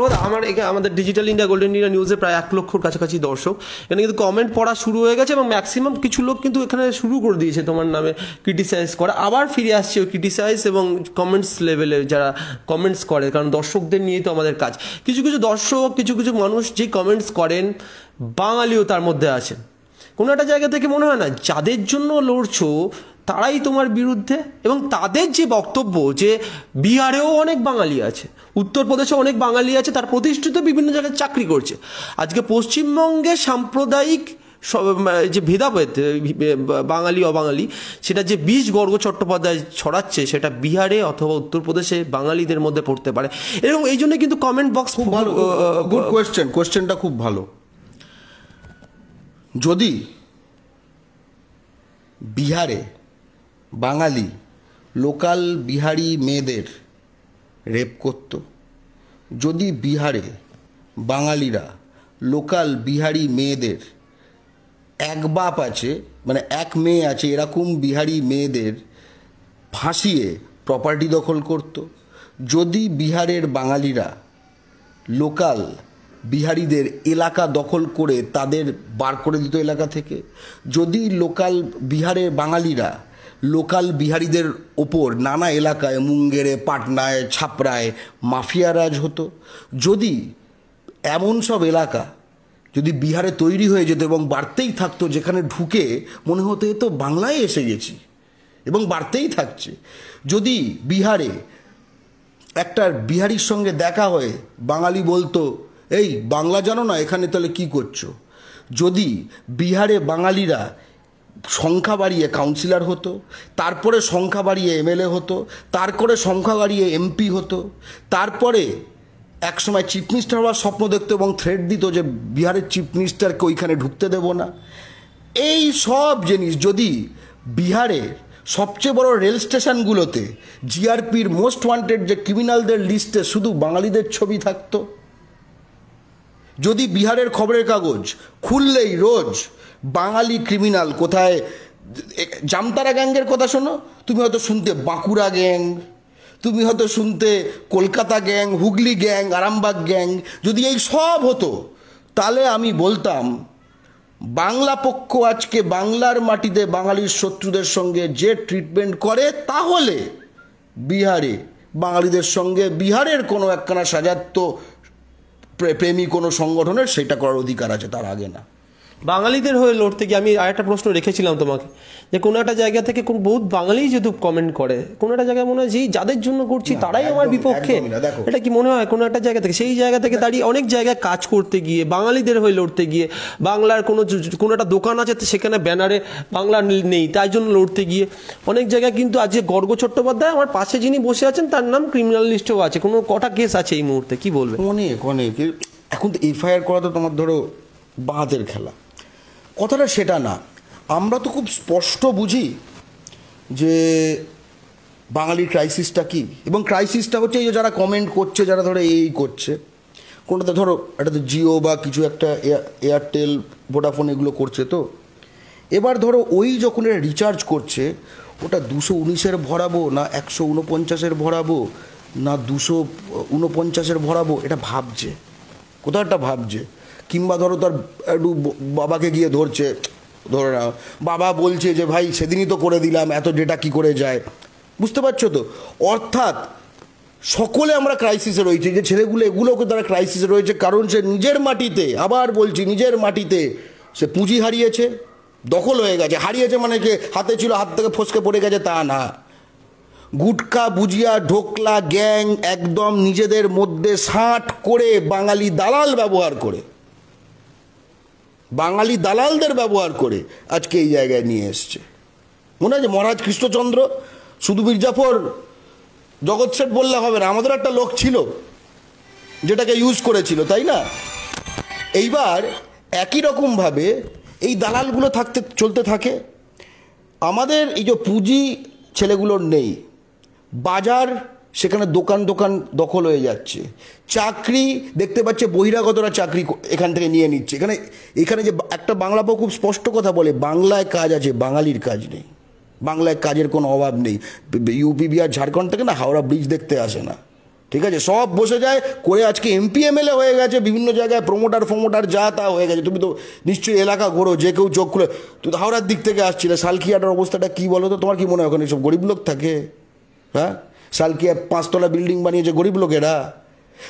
কথা আমার এখানে আমাদের ডিজিটাল ইন্ডিয়া গোল্ডেন ইন্ডিয়া নিউজে প্রায় এক লক্ষর কাছাকাছি দর্শক এখানে কিন্তু কমেন্ট পড়া শুরু হয়ে গেছে এবং ম্যাক্সিমাম কিছু লোক কিন্তু এখানে শুরু করে দিয়েছে তোমার নামে ক্রিটিসাইজ করা আবার ফিরে আসছে ওই ক্রিটিসাইজ এবং কমেন্টস লেভেলে যারা কমেন্টস করে কারণ দর্শকদের নিয়ে তো আমাদের কাজ কিছু কিছু দর্শক কিছু কিছু মানুষ যে কমেন্টস করেন বাঙালিও তার মধ্যে আছেন কোনো একটা জায়গা থেকে মনে হয় না যাদের জন্য লড়ছো তারাই তোমার বিরুদ্ধে এবং তাদের যে বক্তব্য যে বিহারেও অনেক বাঙালি আছে উত্তরপ্রদেশে অনেক বাঙালি আছে তার প্রতিষ্ঠিত বিভিন্ন জায়গায় চাকরি করছে আজকে পশ্চিমবঙ্গে সাম্প্রদায়িক যে ভেদাভেদ বাঙালি অবাঙালি সেটা যে বিষ গর্গ চট্টোপাধ্যায় ছড়াচ্ছে সেটা বিহারে অথবা উত্তরপ্রদেশে বাঙালিদের মধ্যে পড়তে পারে এরকম এই জন্য কিন্তু কমেন্ট বক্স খুব ভালো গুড কোয়েশ্চেন কোয়েশ্চেনটা খুব ভালো যদি বিহারে বাঙালি লোকাল বিহারি মেয়েদের রেপ করত যদি বিহারে বাঙালিরা লোকাল বিহারি মেয়েদের এক বাপ আছে মানে এক মেয়ে আছে এরকম বিহারি মেয়েদের ফাঁসিয়ে প্রপার্টি দখল করত যদি বিহারের বাঙালিরা লোকাল বিহারিদের এলাকা দখল করে তাদের বার করে দিত এলাকা থেকে যদি লোকাল বিহারের বাঙালিরা লোকাল বিহারিদের ওপর নানা এলাকায় মুঙ্গেরে পাটনায় ছাপড়ায় মাফিয়া রাজ হতো যদি এমন সব এলাকা যদি বিহারে তৈরি হয়ে যেত এবং বাড়তেই থাকতো যেখানে ঢুকে মনে হতো তো বাংলায় এসে গেছি এবং বাড়তেই থাকছে যদি বিহারে একটা বিহারির সঙ্গে দেখা হয় বাঙালি বলতো এই বাংলা জানো না এখানে তাহলে কি করছো যদি বিহারে বাঙালিরা সংখ্যা বাড়িয়ে কাউন্সিলর হতো তারপরে সংখ্যা বাড়িয়ে এমএলএ হতো তারপরে সংখ্যা বাড়িয়ে এমপি হতো তারপরে একসময় চিফ মিনিস্টার হওয়ার স্বপ্ন দেখতো এবং থ্রেড দিত যে বিহারের চিফ মিনিস্টারকে ওইখানে ঢুকতে দেব না এই সব জিনিস যদি বিহারের সবচেয়ে বড় রেল স্টেশনগুলোতে জিআরপির মোস্ট ওয়ান্টেড যে ক্রিমিনালদের লিস্টে শুধু বাঙালিদের ছবি থাকতো যদি বিহারের খবরের কাগজ খুললেই রোজ বাঙালি ক্রিমিনাল কোথায় জামতারা গ্যাংয়ের কথা শোনো তুমি হয়তো শুনতে বাঁকুড়া গ্যাং তুমি হয়তো শুনতে Kolkata gang Hooghly gang Arambagh gang যদি এই সব হতো তাহলে আমি বলতাম বাংলা পক্ষ আজকে বাংলার মাটিতে বাঙালির শত্রুদের সঙ্গে যে ট্রিটমেন্ট করে তাহলে বিহারে বাঙালিদের সঙ্গে বিহারের কোনো একখানা সাজাত্ম প্রেমী কোনো সংগঠনের সেটা করার অধিকার আছে তার আগে না বাঙালিদের হয়ে লড়তে গিয়ে আমি আরেকটা প্রশ্ন রেখেছিলাম তোমাকে যে কোনো একটা জায়গা থেকে কোন বহুত বাঙালি যদি কমেন্ট করে কোনো একটা জায়গায় মনে হয় যে যাদের জন্য করছি তারাই আমার বিপক্ষে এটা কি মনে হয় কোনো একটা জায়গা থেকে সেই জায়গা থেকে দাঁড়িয়ে অনেক জায়গায় কাজ করতে গিয়ে বাঙালিদের হয়ে লড়তে গিয়ে বাংলার কোনো কোনো একটা দোকান আছে সেখানে ব্যানারে বাংলা নেই তাই জন্য লড়তে গিয়ে অনেক জায়গায় কিন্তু আজকে গর্গ চট্টোপাধ্যায় আমার পাশে যিনি বসে আছেন তার নাম ক্রিমিনাল লিস্টেও আছে কোনো কটা কেস আছে এই মুহূর্তে কি বলবে অনেক অনেক এখন তো এফআইআর করা তো তোমার ধরো বাঁধের খেলা কথাটা সেটা না আমরা তো খুব স্পষ্ট বুঝি যে বাঙালির ক্রাইসিসটা কী এবং ক্রাইসিসটা হচ্ছে এই যারা কমেন্ট করছে যারা ধরো এই করছে কোনোটা ধরো এটা তো জিও বা কিছু একটা এয়ারটেল ভোডাফোন এগুলো করছে তো এবার ধরো ওই যখন এটা রিচার্জ করছে ওটা দুশো উনিশের ভরাবো না একশো উনপঞ্চাশের ভরাবো না দুশো উনপঞ্চাশের ভরাবো এটা ভাবছে কোথাও একটা ভাবছে কিংবা ধরো তার একটু বাবাকে গিয়ে ধরছে ধরে নাও বাবা বলছে যে ভাই সেদিনই তো করে দিলাম এত ডেটা কি করে যায় বুঝতে পারছো তো অর্থাৎ সকলে আমরা ক্রাইসিসে রয়েছি যে ছেলেগুলো এগুলোকে তারা ক্রাইসিসে রয়েছে কারণ সে নিজের মাটিতে আবার বলছি নিজের মাটিতে সে পুঁজি হারিয়েছে দখল হয়ে গেছে হারিয়েছে মানে কে হাতে ছিল হাত থেকে ফসকে পড়ে গেছে তা না গুটকা বুজিয়া ঢোকলা গ্যাং একদম নিজেদের মধ্যে সাঁট করে বাঙালি দালাল ব্যবহার করে বাঙালি দালালদের ব্যবহার করে আজকে এই জায়গায় নিয়ে এসছে মনে আছে মহারাজ কৃষ্ণচন্দ্র শুধু মির্জাফর জগৎ শেঠ বললে হবে না আমাদের একটা লোক ছিল যেটাকে ইউজ করেছিল তাই না এইবার একই রকমভাবে এই দালালগুলো থাকতে চলতে থাকে আমাদের এই যে পুঁজি ছেলেগুলোর নেই বাজার সেখানে দোকান দোকান দখল হয়ে যাচ্ছে চাকরি দেখতে পাচ্ছে বহিরাগতরা চাকরি এখান থেকে নিয়ে নিচ্ছে এখানে এখানে যে একটা বাংলা পো খুব স্পষ্ট কথা বলে বাংলায় কাজ আছে বাঙালির কাজ নেই বাংলায় কাজের কোনো অভাব নেই ইউপি বিহার ঝাড়খণ্ড থেকে না হাওড়া ব্রিজ দেখতে আসে না ঠিক আছে সব বসে যায় করে আজকে এমপি এমএলএ হয়ে গেছে বিভিন্ন জায়গায় প্রমোটার ফমোটার যা তা হয়ে গেছে তুমি তো নিশ্চয়ই এলাকা ঘোরো যে কেউ চোখ খুলে তুমি হাওড়ার দিক থেকে আসছিলে সালখিয়াটার অবস্থাটা কী বলো তো তোমার কি মনে হয় ওখানে সব গরিব লোক থাকে হ্যাঁ সালকিয়া পাঁচতলা বিল্ডিং বানিয়েছে গরিব লোকেরা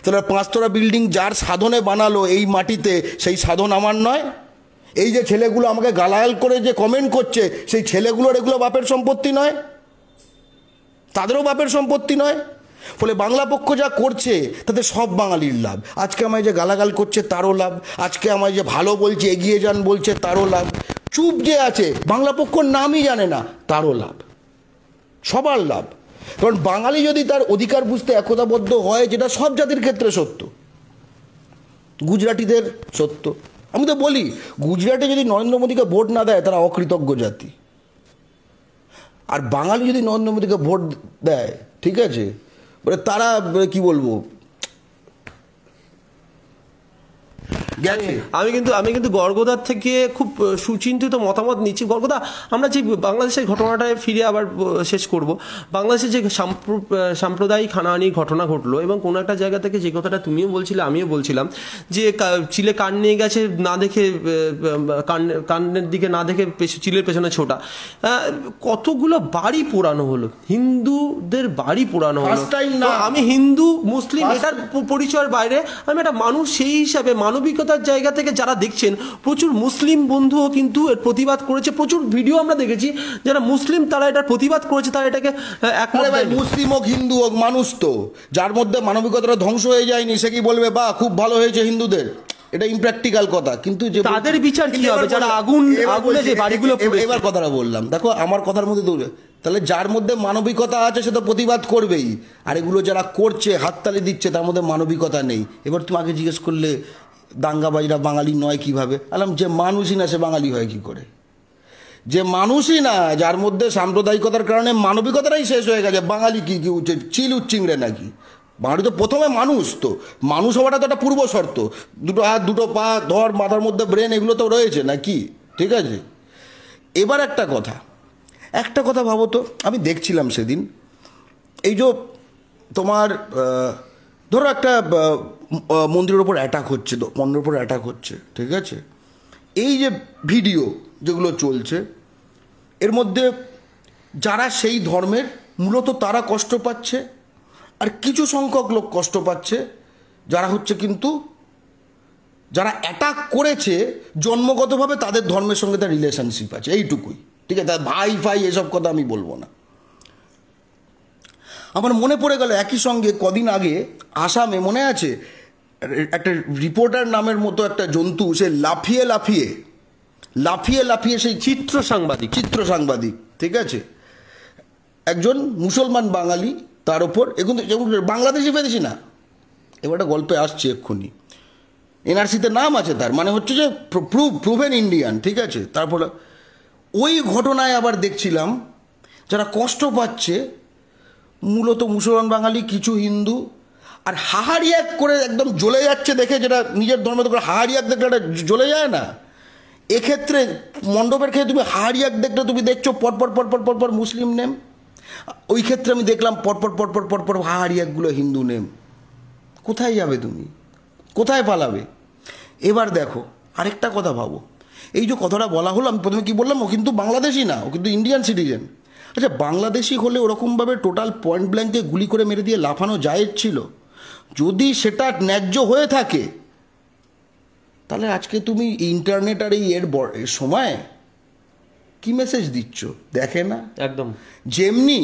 তাহলে পাঁচতলা বিল্ডিং যার সাধনে বানালো এই মাটিতে সেই সাধন আমার নয় এই যে ছেলেগুলো আমাকে গালাগাল করে যে কমেন্ট করছে সেই ছেলেগুলোর এগুলো বাপের সম্পত্তি নয় তাদেরও বাপের সম্পত্তি নয় ফলে বাংলা পক্ষ যা করছে তাতে সব বাঙালির লাভ আজকে আমায় যে গালাগাল করছে তারও লাভ আজকে আমায় যে ভালো বলছে এগিয়ে যান বলছে তারও লাভ চুপ যে আছে বাংলা পক্ষ নামই জানে না তারও লাভ সবার লাভ কারণ বাঙালি যদি তার অধিকার বুঝতে একতাবদ্ধ হয় যেটা সব জাতির ক্ষেত্রে সত্য গুজরাটিদের সত্য আমি তো বলি গুজরাটে যদি নরেন্দ্র মোদীকে ভোট না দেয় তারা অকৃতজ্ঞ জাতি আর বাঙালি যদি নরেন্দ্র মোদীকে ভোট দেয় ঠিক আছে তারা কি বলবো গেছে আমি কিন্তু আমি কিন্তু গর্গদার থেকে খুব সুচিন্তিত মতামত নিচ্ছি গর্গদা আমরা যে বাংলাদেশের ঘটনাটায় ফিরে আবার শেষ করব বাংলাদেশে যে সাম্প্রদায়িক হানাহানি ঘটনা ঘটলো এবং কোনো একটা জায়গা থেকে যে কথাটা তুমিও বলছিলে আমিও বলছিলাম যে চিলে কান নিয়ে গেছে না দেখে কান কানের দিকে না দেখে চিলের পেছনে ছোটা কতগুলো বাড়ি পোড়ানো হলো হিন্দুদের বাড়ি পোড়ানো হলো আমি হিন্দু মুসলিম এটার পরিচয়ের বাইরে আমি একটা মানুষ সেই হিসাবে মানবিক সাংবাদিকতার জায়গা থেকে যারা দেখছেন প্রচুর মুসলিম বন্ধুও কিন্তু এর প্রতিবাদ করেছে প্রচুর ভিডিও আমরা দেখেছি যারা মুসলিম তারা এটার প্রতিবাদ করেছে তারা এটাকে মুসলিম হোক হিন্দু হোক মানুষ তো যার মধ্যে মানবিকতাটা ধ্বংস হয়ে যায়নি সে কি বলবে বা খুব ভালো হয়েছে হিন্দুদের এটা ইমপ্র্যাকটিক্যাল কথা কিন্তু যে তাদের বিচার কি হবে যারা আগুন আগুনে যে বাড়িগুলো এবার কথাটা বললাম দেখো আমার কথার মধ্যে দূরে তাহলে যার মধ্যে মানবিকতা আছে সে তো প্রতিবাদ করবেই আর এগুলো যারা করছে হাততালি দিচ্ছে তার মধ্যে মানবিকতা নেই এবার তুমি আগে জিজ্ঞেস করলে দাঙ্গাবাজরা বাঙালি নয় কিভাবে আলাম যে মানুষই না সে বাঙালি হয় কি করে যে মানুষই না যার মধ্যে সাম্প্রদায়িকতার কারণে মানবিকতাটাই শেষ হয়ে গেছে বাঙালি কী কী উচিত চিল উচ্চিংড়ে নাকি বাঙালি তো প্রথমে মানুষ তো মানুষ হওয়াটা তো একটা পূর্ব শর্ত দুটো হাত দুটো পা ধর মাথার মধ্যে ব্রেন এগুলো তো রয়েছে না কি ঠিক আছে এবার একটা কথা একটা কথা ভাবো তো আমি দেখছিলাম সেদিন এই যে তোমার ধরো একটা মন্দিরের ওপর অ্যাটাক হচ্ছে পনেরোর ওপর অ্যাটাক হচ্ছে ঠিক আছে এই যে ভিডিও যেগুলো চলছে এর মধ্যে যারা সেই ধর্মের মূলত তারা কষ্ট পাচ্ছে আর কিছু সংখ্যক লোক কষ্ট পাচ্ছে যারা হচ্ছে কিন্তু যারা অ্যাটাক করেছে জন্মগতভাবে তাদের ধর্মের সঙ্গে তার রিলেশনশিপ আছে এইটুকুই ঠিক আছে তার ভাই ফাই এসব কথা আমি বলবো না আমার মনে পড়ে গেল একই সঙ্গে কদিন আগে আসামে মনে আছে একটা রিপোর্টার নামের মতো একটা জন্তু সে লাফিয়ে লাফিয়ে লাফিয়ে লাফিয়ে সেই চিত্র সাংবাদিক চিত্র সাংবাদিক ঠিক আছে একজন মুসলমান বাঙালি তার ওপর এখন বাংলাদেশি পেরেছি না এবার একটা গল্পে আসছে এক্ষুনি এনআরসিতে নাম আছে তার মানে হচ্ছে যে প্রুভ প্রুভেন ইন্ডিয়ান ঠিক আছে তারপরে ওই ঘটনায় আবার দেখছিলাম যারা কষ্ট পাচ্ছে মূলত মুসলমান বাঙালি কিছু হিন্দু আর এক করে একদম জ্বলে যাচ্ছে দেখে যেটা নিজের ধর্মে করে এক দেখলে এটা জ্বলে যায় না এক্ষেত্রে মণ্ডপের ক্ষেত্রে তুমি এক দেখলে তুমি দেখছো পরপর পরপর পরপর মুসলিম নেম ওই ক্ষেত্রে আমি দেখলাম পরপর পরপর পরপর একগুলো হিন্দু নেম কোথায় যাবে তুমি কোথায় পালাবে এবার দেখো আরেকটা কথা ভাবো এই যে কথাটা বলা হলো আমি প্রথমে কি বললাম ও কিন্তু বাংলাদেশি না ও কিন্তু ইন্ডিয়ান সিটিজেন আচ্ছা বাংলাদেশি হলে ওরকমভাবে টোটাল পয়েন্ট ব্ল্যাঙ্কে গুলি করে মেরে দিয়ে লাফানো জায়েজ ছিল যদি সেটা ন্যায্য হয়ে থাকে তাহলে আজকে তুমি ইন্টারনেট আর এই এর সময় কি মেসেজ দিচ্ছ দেখে না একদম যেমনি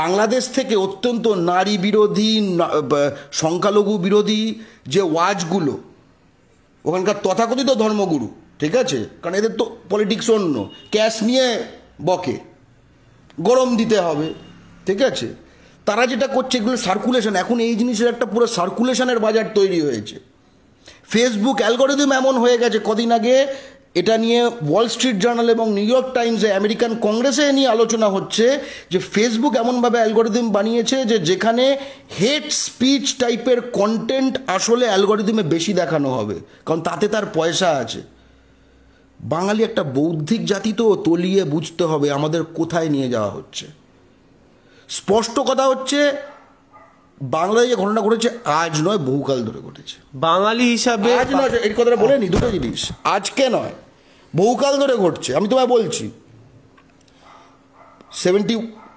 বাংলাদেশ থেকে অত্যন্ত নারী বিরোধী সংখ্যালঘু বিরোধী যে ওয়াজগুলো ওখানকার তথাকথিত ধর্মগুরু ঠিক আছে কারণ এদের তো পলিটিক্স অন্য ক্যাশ নিয়ে বকে গরম দিতে হবে ঠিক আছে তারা যেটা করছে এগুলো সার্কুলেশন এখন এই জিনিসের একটা পুরো সার্কুলেশনের বাজার তৈরি হয়েছে ফেসবুক অ্যালগোরিদম এমন হয়ে গেছে কদিন আগে এটা নিয়ে ওয়াল স্ট্রিট জার্নাল এবং নিউ ইয়র্ক টাইমসে আমেরিকান কংগ্রেসে নিয়ে আলোচনা হচ্ছে যে ফেসবুক এমনভাবে অ্যালগোরিদম বানিয়েছে যে যেখানে হেড স্পিচ টাইপের কন্টেন্ট আসলে অ্যালগোরিদমে বেশি দেখানো হবে কারণ তাতে তার পয়সা আছে বাঙালি একটা বৌদ্ধিক জাতি তো তলিয়ে বুঝতে হবে আমাদের কোথায় নিয়ে যাওয়া হচ্ছে স্পষ্ট কথা হচ্ছে বাংলায় যে ঘটনা ঘটেছে আজ নয় বহুকাল ধরে ঘটেছে বাঙালি হিসাবে আজ নয় এই কথাটা বলে নি দুটো জিনিস আজকে নয় বহুকাল ধরে ঘটছে আমি তোমায় বলছি সেভেন্টি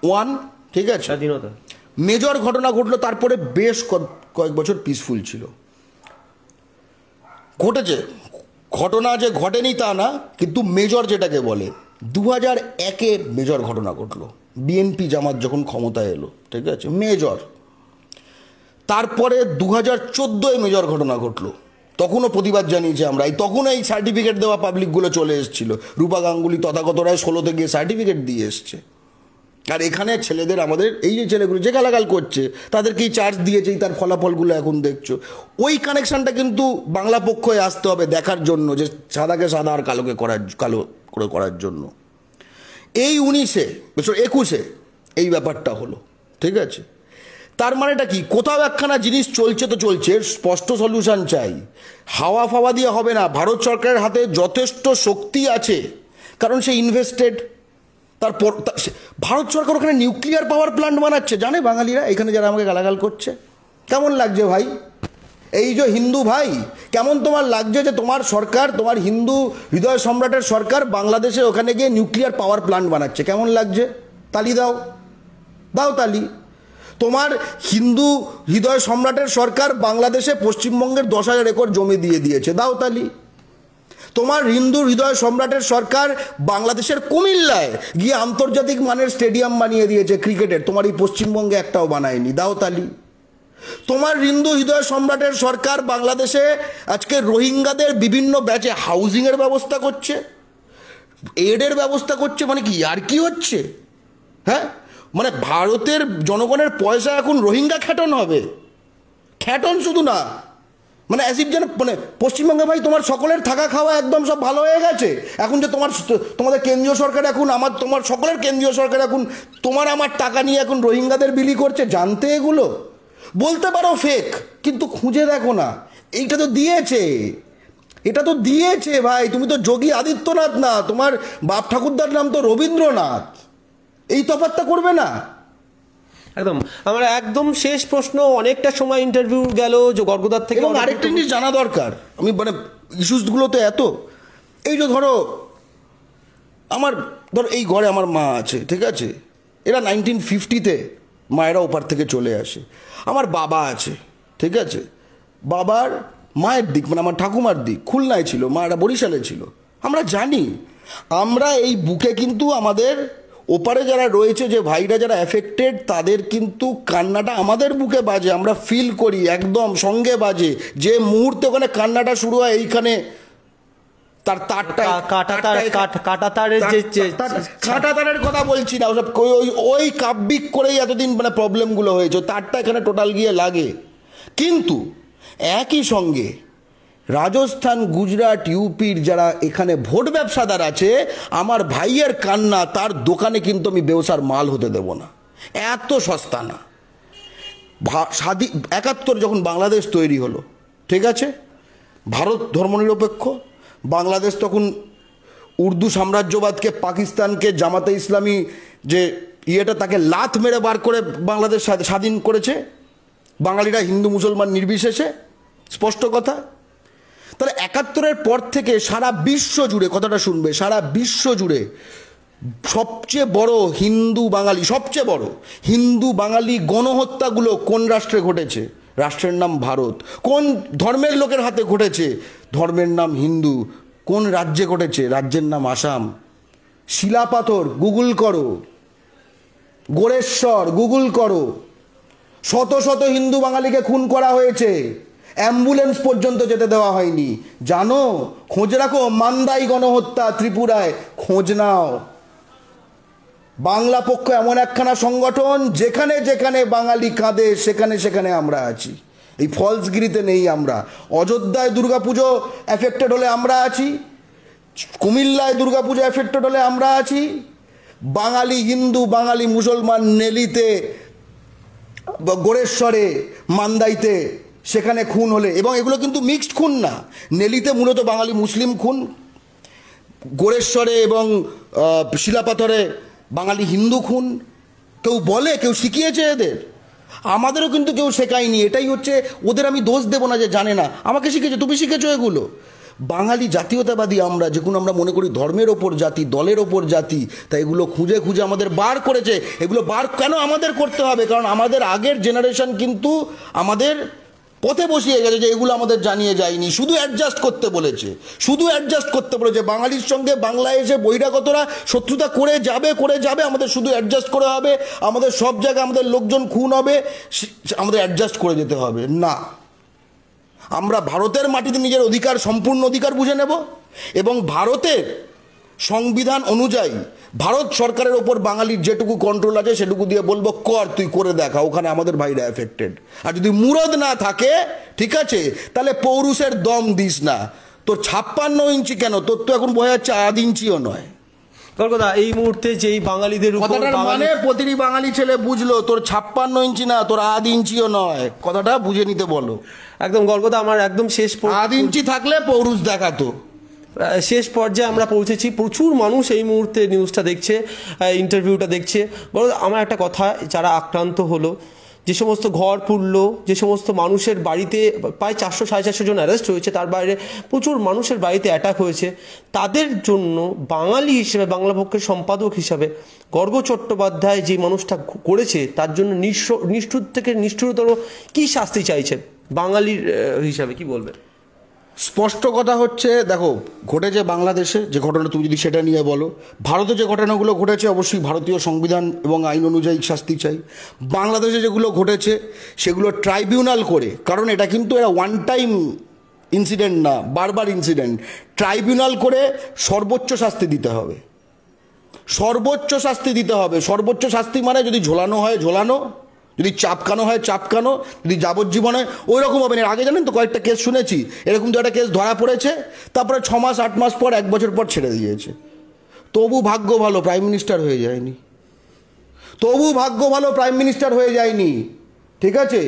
ওয়ান ঠিক আছে স্বাধীনতা মেজর ঘটনা ঘটলো তারপরে বেশ কয়েক বছর পিসফুল ছিল ঘটেছে ঘটনা যে ঘটেনি তা না কিন্তু মেজর যেটাকে বলে দু হাজার একে মেজর ঘটনা ঘটলো বিএনপি জামাত যখন ক্ষমতায় এলো ঠিক আছে মেজর তারপরে দু হাজার চোদ্দোয় মেজর ঘটনা ঘটলো তখনও প্রতিবাদ জানিয়েছি আমরা এই তখন এই সার্টিফিকেট দেওয়া পাবলিকগুলো চলে এসেছিল রূপা গাঙ্গুলি তথাগত রায় ষোলোতে গিয়ে সার্টিফিকেট দিয়ে এসছে আর এখানে ছেলেদের আমাদের এই যে ছেলেগুলো যে গালাগাল করছে তাদেরকেই চার্জ দিয়েছে তার ফলাফলগুলো এখন দেখছো ওই কানেকশানটা কিন্তু বাংলা পক্ষে আসতে হবে দেখার জন্য যে সাদাকে সাদা আর কালোকে করার কালো করে করার জন্য এই উনিশে একুশে এই ব্যাপারটা হলো ঠিক আছে তার মানেটা কি কোথাও একখানা জিনিস চলছে তো চলছে স্পষ্ট সলিউশন চাই হাওয়া ফাওয়া দিয়ে হবে না ভারত সরকারের হাতে যথেষ্ট শক্তি আছে কারণ সে ইনভেস্টেড তারপর ভারত সরকার ওখানে নিউক্লিয়ার পাওয়ার প্ল্যান্ট বানাচ্ছে জানে বাঙালিরা এখানে যারা আমাকে গালাগাল করছে কেমন লাগছে ভাই এই যে হিন্দু ভাই কেমন তোমার লাগছে যে তোমার সরকার তোমার হিন্দু হৃদয় সম্রাটের সরকার বাংলাদেশে ওখানে গিয়ে নিউক্লিয়ার পাওয়ার প্ল্যান্ট বানাচ্ছে কেমন লাগছে তালি দাও দাও তালি তোমার হিন্দু হৃদয় সম্রাটের সরকার বাংলাদেশে পশ্চিমবঙ্গের দশ হাজার একর জমি দিয়ে দিয়েছে দাও তালি তোমার হিন্দু হৃদয় সম্রাটের সরকার বাংলাদেশের কুমিল্লায় গিয়ে আন্তর্জাতিক মানের স্টেডিয়াম বানিয়ে দিয়েছে ক্রিকেটের তোমার এই পশ্চিমবঙ্গে একটাও বানায়নি দাওতালি তোমার হিন্দু হৃদয় সম্রাটের সরকার বাংলাদেশে আজকে রোহিঙ্গাদের বিভিন্ন ব্যাচে হাউজিংয়ের ব্যবস্থা করছে এডের ব্যবস্থা করছে মানে কি আর কি হচ্ছে হ্যাঁ মানে ভারতের জনগণের পয়সা এখন রোহিঙ্গা খ্যাটন হবে খ্যাটন শুধু না মানে অ্যাজ ইফ যেন মানে পশ্চিমবঙ্গে ভাই তোমার সকলের থাকা খাওয়া একদম সব ভালো হয়ে গেছে এখন যে তোমার তোমাদের কেন্দ্রীয় সরকার এখন আমার তোমার সকলের কেন্দ্রীয় সরকার এখন তোমার আমার টাকা নিয়ে এখন রোহিঙ্গাদের বিলি করছে জানতে এগুলো বলতে পারো ফেক কিন্তু খুঁজে দেখো না এইটা তো দিয়েছে এটা তো দিয়েছে ভাই তুমি তো যোগী আদিত্যনাথ না তোমার বাপ ঠাকুরদার নাম তো রবীন্দ্রনাথ এই তফাতটা করবে না একদম আমার একদম শেষ প্রশ্ন অনেকটা সময় ইন্টারভিউ গেল যে গর্গদার থেকে আরেকটা জিনিস জানা দরকার আমি মানে ইস্যুসগুলো তো এত এই যে ধরো আমার ধরো এই ঘরে আমার মা আছে ঠিক আছে এরা নাইনটিন ফিফটিতে মায়েরা ওপার থেকে চলে আসে আমার বাবা আছে ঠিক আছে বাবার মায়ের দিক মানে আমার ঠাকুমার দিক খুলনায় ছিল মায়েরা বরিশালে ছিল আমরা জানি আমরা এই বুকে কিন্তু আমাদের ওপারে যারা রয়েছে যে ভাইরা যারা অ্যাফেক্টেড তাদের কিন্তু কান্নাটা আমাদের বুকে বাজে আমরা ফিল করি একদম সঙ্গে বাজে যে মুহূর্তে ওখানে কান্নাটা শুরু হয় এইখানে তার তারটা কাটা তারের যে কাটা তারের কথা বলছি না ওসব ওই ওই কাব্যিক করেই এতদিন মানে প্রবলেমগুলো হয়েছে তারটা এখানে টোটাল গিয়ে লাগে কিন্তু একই সঙ্গে রাজস্থান গুজরাট ইউপির যারা এখানে ভোট ব্যবসাদার আছে আমার ভাইয়ের কান্না তার দোকানে কিন্তু আমি ব্যবসার মাল হতে দেব না এত সস্তা না স্বাধীন একাত্তর যখন বাংলাদেশ তৈরি হলো ঠিক আছে ভারত ধর্মনিরপেক্ষ বাংলাদেশ তখন উর্দু সাম্রাজ্যবাদকে পাকিস্তানকে জামাতে ইসলামী যে ইয়েটা তাকে লাথ মেরে বার করে বাংলাদেশ স্বাধীন করেছে বাঙালিরা হিন্দু মুসলমান নির্বিশেষে স্পষ্ট কথা তাহলে একাত্তরের পর থেকে সারা বিশ্ব জুড়ে কথাটা শুনবে সারা বিশ্ব জুড়ে সবচেয়ে বড় হিন্দু বাঙালি সবচেয়ে বড় হিন্দু বাঙালি গণহত্যাগুলো কোন রাষ্ট্রে ঘটেছে রাষ্ট্রের নাম ভারত কোন ধর্মের লোকের হাতে ঘটেছে ধর্মের নাম হিন্দু কোন রাজ্যে ঘটেছে রাজ্যের নাম আসাম শিলাপাথর গুগল করো গোরেশ্বর গুগল করো শত শত হিন্দু বাঙালিকে খুন করা হয়েছে অ্যাম্বুলেন্স পর্যন্ত যেতে দেওয়া হয়নি জানো খোঁজ রাখো মান্দাই গণহত্যা ত্রিপুরায় খোঁজ নাও বাংলা পক্ষ এমন একখানা সংগঠন যেখানে যেখানে বাঙালি কাঁদে সেখানে সেখানে আমরা আছি এই ফলসগিরিতে নেই আমরা অযোধ্যায় দুর্গাপুজো এফেক্টেড হলে আমরা আছি কুমিল্লায় দুর্গাপুজো এফেক্টেড হলে আমরা আছি বাঙালি হিন্দু বাঙালি মুসলমান নেলিতে গোড়েশ্বরে মান্দাইতে সেখানে খুন হলে এবং এগুলো কিন্তু মিক্সড খুন না নেলিতে মূলত বাঙালি মুসলিম খুন গোরেশ্বরে এবং শিলাপাথরে বাঙালি হিন্দু খুন কেউ বলে কেউ শিখিয়েছে এদের আমাদেরও কিন্তু কেউ শেখায়নি এটাই হচ্ছে ওদের আমি দোষ দেবো না যে জানে না আমাকে শিখেছে তুমি শিখেছো এগুলো বাঙালি জাতীয়তাবাদী আমরা যেগুলো আমরা মনে করি ধর্মের ওপর জাতি দলের ওপর জাতি তাই এগুলো খুঁজে খুঁজে আমাদের বার করেছে এগুলো বার কেন আমাদের করতে হবে কারণ আমাদের আগের জেনারেশন কিন্তু আমাদের পথে বসিয়ে গেছে যে এগুলো আমাদের জানিয়ে যায়নি শুধু অ্যাডজাস্ট করতে বলেছে শুধু অ্যাডজাস্ট করতে বলেছে বাঙালির সঙ্গে বাংলায় এসে বহিরাগতরা শত্রুতা করে যাবে করে যাবে আমাদের শুধু অ্যাডজাস্ট করে হবে আমাদের সব জায়গায় আমাদের লোকজন খুন হবে আমাদের অ্যাডজাস্ট করে যেতে হবে না আমরা ভারতের মাটিতে নিজের অধিকার সম্পূর্ণ অধিকার বুঝে নেব এবং ভারতের সংবিধান অনুযায়ী ভারত সরকারের ওপর বাঙালির যেটুকু কন্ট্রোল আছে সেটুকু দিয়ে বলবো কর তুই করে দেখা ওখানে আমাদের ভাইরা এফেক্টেড আর যদি মুরদ না থাকে ঠিক আছে তাহলে পৌরুষের দম দিস না তোর ছাপ্পান্ন ইঞ্চি কেন তোর তো এখন বোঝা যাচ্ছে আধ ইঞ্চিও নয় কলকাতা এই মুহূর্তে যেই বাঙালিদের কথাটার মানে প্রতিটি বাঙালি ছেলে বুঝলো তোর ছাপ্পান্ন ইঞ্চি না তোর আধ ইঞ্চিও নয় কথাটা বুঝে নিতে বলো একদম গল্পটা আমার একদম শেষ আধ ইঞ্চি থাকলে পৌরুষ দেখাতো শেষ পর্যায়ে আমরা পৌঁছেছি প্রচুর মানুষ এই মুহূর্তে নিউজটা দেখছে ইন্টারভিউটা দেখছে বলো আমার একটা কথা যারা আক্রান্ত হলো যে সমস্ত ঘর পুড়ল যে সমস্ত মানুষের বাড়িতে প্রায় চারশো সাড়ে চারশো জন অ্যারেস্ট হয়েছে তার বাইরে প্রচুর মানুষের বাড়িতে অ্যাটাক হয়েছে তাদের জন্য বাঙালি হিসেবে বাংলা পক্ষের সম্পাদক হিসাবে গর্গ চট্টোপাধ্যায় যে মানুষটা করেছে তার জন্য নিষ্ঠুর থেকে নিষ্ঠুরতর কী শাস্তি চাইছেন বাঙালির হিসাবে কি বলবেন স্পষ্ট কথা হচ্ছে দেখো ঘটেছে বাংলাদেশে যে ঘটনা তুমি যদি সেটা নিয়ে বলো ভারতে যে ঘটনাগুলো ঘটেছে অবশ্যই ভারতীয় সংবিধান এবং আইন অনুযায়ী শাস্তি চাই বাংলাদেশে যেগুলো ঘটেছে সেগুলো ট্রাইব্যুনাল করে কারণ এটা কিন্তু এটা ওয়ান টাইম ইনসিডেন্ট না বারবার ইনসিডেন্ট ট্রাইব্যুনাল করে সর্বোচ্চ শাস্তি দিতে হবে সর্বোচ্চ শাস্তি দিতে হবে সর্বোচ্চ শাস্তি মানে যদি ঝোলানো হয় ঝোলানো যদি চাপকানো হয় চাপকানো যদি যাবজ্জীবনে ওই রকম হবে না আগে জানেন তো কয়েকটা কেস শুনেছি এরকম তো একটা কেস ধরা পড়েছে তারপরে ছ মাস আট মাস পর এক বছর পর ছেড়ে দিয়েছে তবু ভাগ্য ভালো প্রাইম মিনিস্টার হয়ে যায়নি তবু ভাগ্য ভালো প্রাইম মিনিস্টার হয়ে যায়নি ঠিক আছে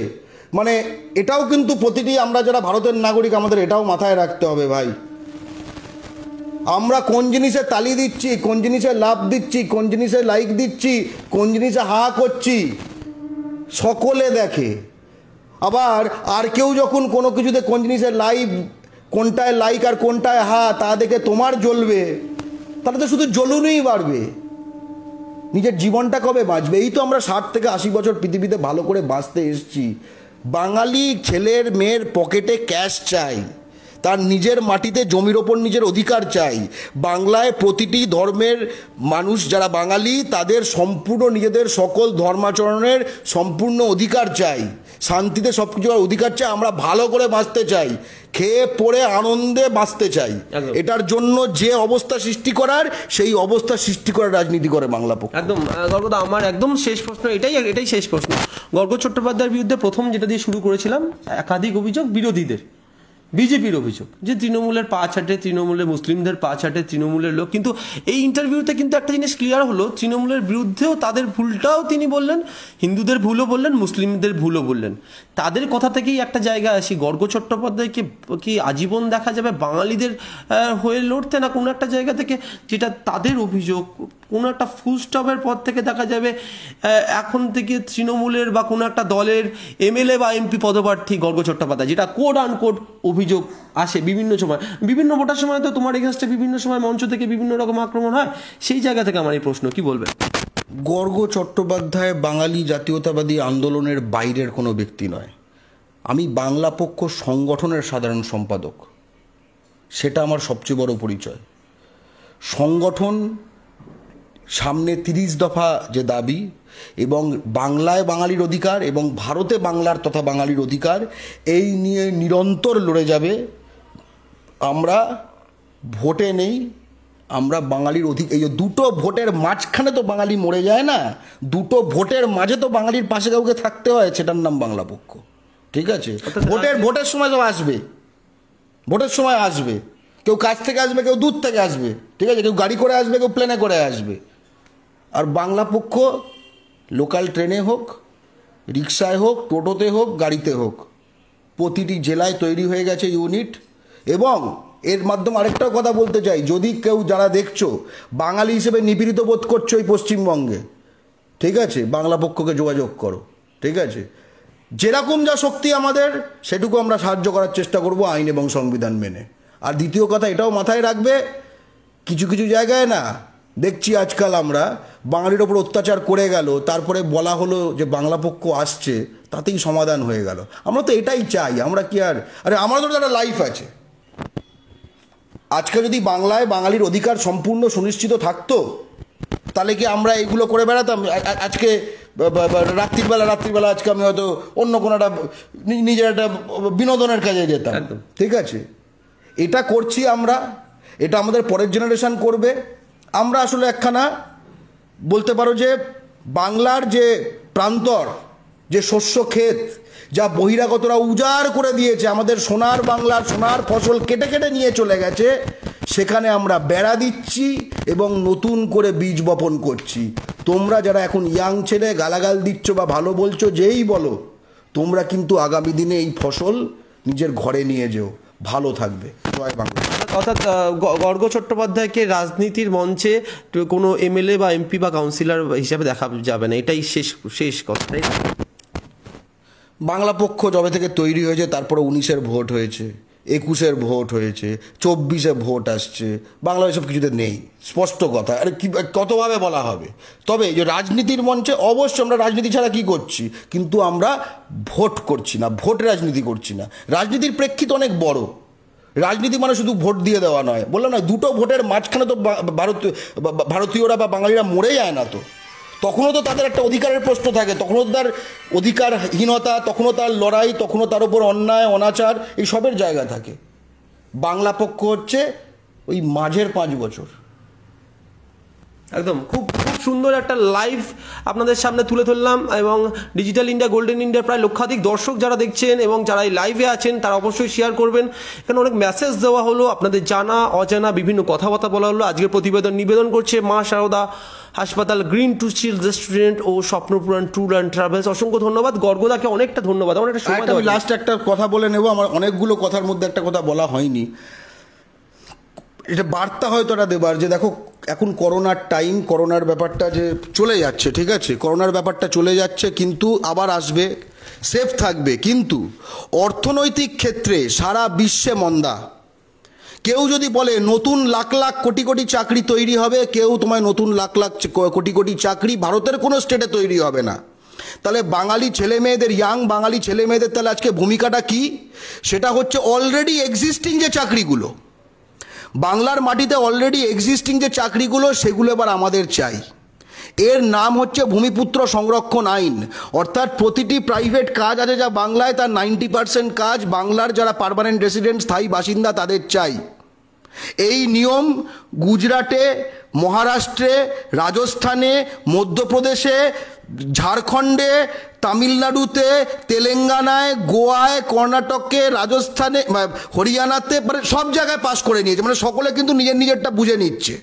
মানে এটাও কিন্তু প্রতিটি আমরা যারা ভারতের নাগরিক আমাদের এটাও মাথায় রাখতে হবে ভাই আমরা কোন জিনিসে তালি দিচ্ছি কোন জিনিসে লাভ দিচ্ছি কোন জিনিসে লাইক দিচ্ছি কোন জিনিসে হা করছি সকলে দেখে আবার আর কেউ যখন কোনো কিছুতে কোন জিনিসের লাইভ কোনটায় লাইক আর কোনটায় হা তা দেখে তোমার জ্বলবে তাহলে তো শুধু জ্বলুনই বাড়বে নিজের জীবনটা কবে বাঁচবে এই তো আমরা ষাট থেকে আশি বছর পৃথিবীতে ভালো করে বাঁচতে এসছি বাঙালি ছেলের মেয়ের পকেটে ক্যাশ চাই তার নিজের মাটিতে জমির ওপর নিজের অধিকার চাই বাংলায় প্রতিটি ধর্মের মানুষ যারা বাঙালি তাদের সম্পূর্ণ নিজেদের সকল ধর্মাচরণের সম্পূর্ণ অধিকার চাই শান্তিতে সব কিছু অধিকার চাই আমরা ভালো করে বাঁচতে চাই খেয়ে পড়ে আনন্দে বাঁচতে চাই এটার জন্য যে অবস্থা সৃষ্টি করার সেই অবস্থা সৃষ্টি করার রাজনীতি করে বাংলা পক্ষ একদম গর্গদা আমার একদম শেষ প্রশ্ন এটাই এটাই শেষ প্রশ্ন গর্গ চট্টোপাধ্যায়ের বিরুদ্ধে প্রথম যেটা দিয়ে শুরু করেছিলাম একাধিক অভিযোগ বিরোধীদের বিজেপির অভিযোগ যে তৃণমূলের পা ছাটে তৃণমূলের মুসলিমদের পা ছাটে তৃণমূলের লোক কিন্তু এই ইন্টারভিউতে কিন্তু একটা জিনিস ক্লিয়ার হলো তৃণমূলের বিরুদ্ধেও তাদের ভুলটাও তিনি বললেন হিন্দুদের ভুলও বললেন মুসলিমদের ভুলও বললেন তাদের কথা থেকেই একটা জায়গা আসি গর্গ চট্টোপাধ্যায়কে কি আজীবন দেখা যাবে বাঙালিদের হয়ে লড়তে না কোনো একটা জায়গা থেকে যেটা তাদের অভিযোগ কোনো একটা ফুল স্টপের পর থেকে দেখা যাবে এখন থেকে তৃণমূলের বা কোনো একটা দলের এমএলএ বা এমপি পদপ্রার্থী গর্গ চট্টোপাধ্যায় যেটা কোড আন কোড অভিযোগ আসে বিভিন্ন সময় বিভিন্ন ভোটার সময় তো তোমার এগেনস্টে বিভিন্ন সময় মঞ্চ থেকে বিভিন্ন রকম আক্রমণ হয় সেই জায়গা থেকে আমার এই প্রশ্ন কি বলবে গর্গ চট্টোপাধ্যায় বাঙালি জাতীয়তাবাদী আন্দোলনের বাইরের কোনো ব্যক্তি নয় আমি বাংলা পক্ষ সংগঠনের সাধারণ সম্পাদক সেটা আমার সবচেয়ে বড় পরিচয় সংগঠন সামনে তিরিশ দফা যে দাবি এবং বাংলায় বাঙালির অধিকার এবং ভারতে বাংলার তথা বাঙালির অধিকার এই নিয়ে নিরন্তর লড়ে যাবে আমরা ভোটে নেই আমরা বাঙালির অধিক এই দুটো ভোটের মাঝখানে তো বাঙালি মরে যায় না দুটো ভোটের মাঝে তো বাঙালির পাশে কাউকে থাকতে হয় সেটার নাম বাংলা পক্ষ ঠিক আছে ভোটের ভোটের সময় তো আসবে ভোটের সময় আসবে কেউ কাছ থেকে আসবে কেউ দূর থেকে আসবে ঠিক আছে কেউ গাড়ি করে আসবে কেউ প্লেনে করে আসবে আর বাংলা পক্ষ লোকাল ট্রেনে হোক রিক্সায় হোক টোটোতে হোক গাড়িতে হোক প্রতিটি জেলায় তৈরি হয়ে গেছে ইউনিট এবং এর মাধ্যমে আরেকটা কথা বলতে চাই যদি কেউ যারা দেখছো বাঙালি হিসেবে নিপীড়িত বোধ করছো এই পশ্চিমবঙ্গে ঠিক আছে বাংলা পক্ষকে যোগাযোগ করো ঠিক আছে যেরকম যা শক্তি আমাদের সেটুকু আমরা সাহায্য করার চেষ্টা করব আইন এবং সংবিধান মেনে আর দ্বিতীয় কথা এটাও মাথায় রাখবে কিছু কিছু জায়গায় না দেখছি আজকাল আমরা বাঙালির ওপর অত্যাচার করে গেল তারপরে বলা হলো যে বাংলা পক্ষ আসছে তাতেই সমাধান হয়ে গেল আমরা তো এটাই চাই আমরা কি আর আরে আমারও তো একটা লাইফ আছে আজকে যদি বাংলায় বাঙালির অধিকার সম্পূর্ণ সুনিশ্চিত থাকতো তাহলে কি আমরা এইগুলো করে বেড়াতাম আজকে রাত্রিবেলা রাত্রিবেলা আজকে আমি হয়তো অন্য কোনো একটা নিজের একটা বিনোদনের কাজে যেতাম ঠিক আছে এটা করছি আমরা এটা আমাদের পরের জেনারেশান করবে আমরা আসলে একখানা বলতে পারো যে বাংলার যে প্রান্তর যে শস্য ক্ষেত যা বহিরাগতরা উজাড় করে দিয়েছে আমাদের সোনার বাংলার সোনার ফসল কেটে কেটে নিয়ে চলে গেছে সেখানে আমরা বেড়া দিচ্ছি এবং নতুন করে বীজ বপন করছি তোমরা যারা এখন ইয়াং ছেলে গালাগাল দিচ্ছ বা ভালো বলছো যেই বলো তোমরা কিন্তু আগামী দিনে এই ফসল নিজের ঘরে নিয়ে যেও ভালো থাকবে জয় বাংলা অর্থাৎ গর্গ চট্টোপাধ্যায়কে রাজনীতির মঞ্চে কোনো এমএলএ বা এমপি বা কাউন্সিলর হিসাবে দেখা যাবে না এটাই শেষ শেষ কথা তাই বাংলা পক্ষ যবে থেকে তৈরি হয়েছে তারপরে উনিশের ভোট হয়েছে একুশের ভোট হয়েছে চব্বিশে ভোট আসছে বাংলা এসব কিছুতে নেই স্পষ্ট কথা আরে কি কতভাবে বলা হবে তবে যে রাজনীতির মঞ্চে অবশ্যই আমরা রাজনীতি ছাড়া কি করছি কিন্তু আমরা ভোট করছি না ভোট রাজনীতি করছি না রাজনীতির প্রেক্ষিত অনেক বড় রাজনীতি মানে শুধু ভোট দিয়ে দেওয়া নয় বললাম না দুটো ভোটের মাঝখানে তো ভারতীয় ভারতীয়রা বা বাঙালিরা মরে যায় না তো তখনও তো তাদের একটা অধিকারের প্রশ্ন থাকে তখনও তার অধিকারহীনতা তখনও তার লড়াই তখনও তার উপর অন্যায় অনাচার এই সবের জায়গা থাকে বাংলা পক্ষ হচ্ছে ওই মাঝের পাঁচ বছর একদম খুব খুব সুন্দর একটা লাইভ আপনাদের সামনে তুলে ধরলাম এবং ডিজিটাল ইন্ডিয়া গোল্ডেন ইন্ডিয়া প্রায় লক্ষাধিক দর্শক যারা দেখছেন এবং যারা এই লাইভে আছেন তারা অবশ্যই শেয়ার করবেন এখানে অনেক মেসেজ দেওয়া হলো আপনাদের জানা অজানা বিভিন্ন কথাবার্তা বলা হলো আজকের প্রতিবেদন নিবেদন করছে মা সারদা হাসপাতাল গ্রিন টু চিল রেস্টুরেন্ট ও স্বপ্নপুরাণ ট্যুর অ্যান্ড ট্রাভেলস অসংখ্য ধন্যবাদ গর্গদাকে অনেকটা ধন্যবাদ অনেকটা সময় লাস্ট একটা কথা বলে নেব আমার অনেকগুলো কথার মধ্যে একটা কথা বলা হয়নি এটা বার্তা হয়তো এটা দেবার যে দেখো এখন করোনার টাইম করোনার ব্যাপারটা যে চলে যাচ্ছে ঠিক আছে করোনার ব্যাপারটা চলে যাচ্ছে কিন্তু আবার আসবে সেফ থাকবে কিন্তু অর্থনৈতিক ক্ষেত্রে সারা বিশ্বে মন্দা কেউ যদি বলে নতুন লাখ লাখ কোটি কোটি চাকরি তৈরি হবে কেউ তোমায় নতুন লাখ লাখ কোটি কোটি চাকরি ভারতের কোনো স্টেটে তৈরি হবে না তাহলে বাঙালি ছেলে মেয়েদের ইয়াং বাঙালি ছেলে মেয়েদের তাহলে আজকে ভূমিকাটা কি সেটা হচ্ছে অলরেডি এক্সিস্টিং যে চাকরিগুলো বাংলার মাটিতে অলরেডি এক্সিস্টিং যে চাকরিগুলো সেগুলো এবার আমাদের চাই এর নাম হচ্ছে ভূমিপুত্র সংরক্ষণ আইন অর্থাৎ প্রতিটি প্রাইভেট কাজ আছে যা বাংলায় তার নাইনটি পার্সেন্ট কাজ বাংলার যারা পারমানেন্ট রেসিডেন্ট স্থায়ী বাসিন্দা তাদের চাই এই নিয়ম গুজরাটে মহারাষ্ট্রে রাজস্থানে মধ্যপ্রদেশে ঝাড়খণ্ডে তামিলনাড়ুতে তেলেঙ্গানায় গোয়ায় কর্ণাটকে রাজস্থানে হরিয়ানাতে মানে সব জায়গায় পাশ করে নিয়েছে মানে সকলে কিন্তু নিজের নিজেরটা বুঝে নিচ্ছে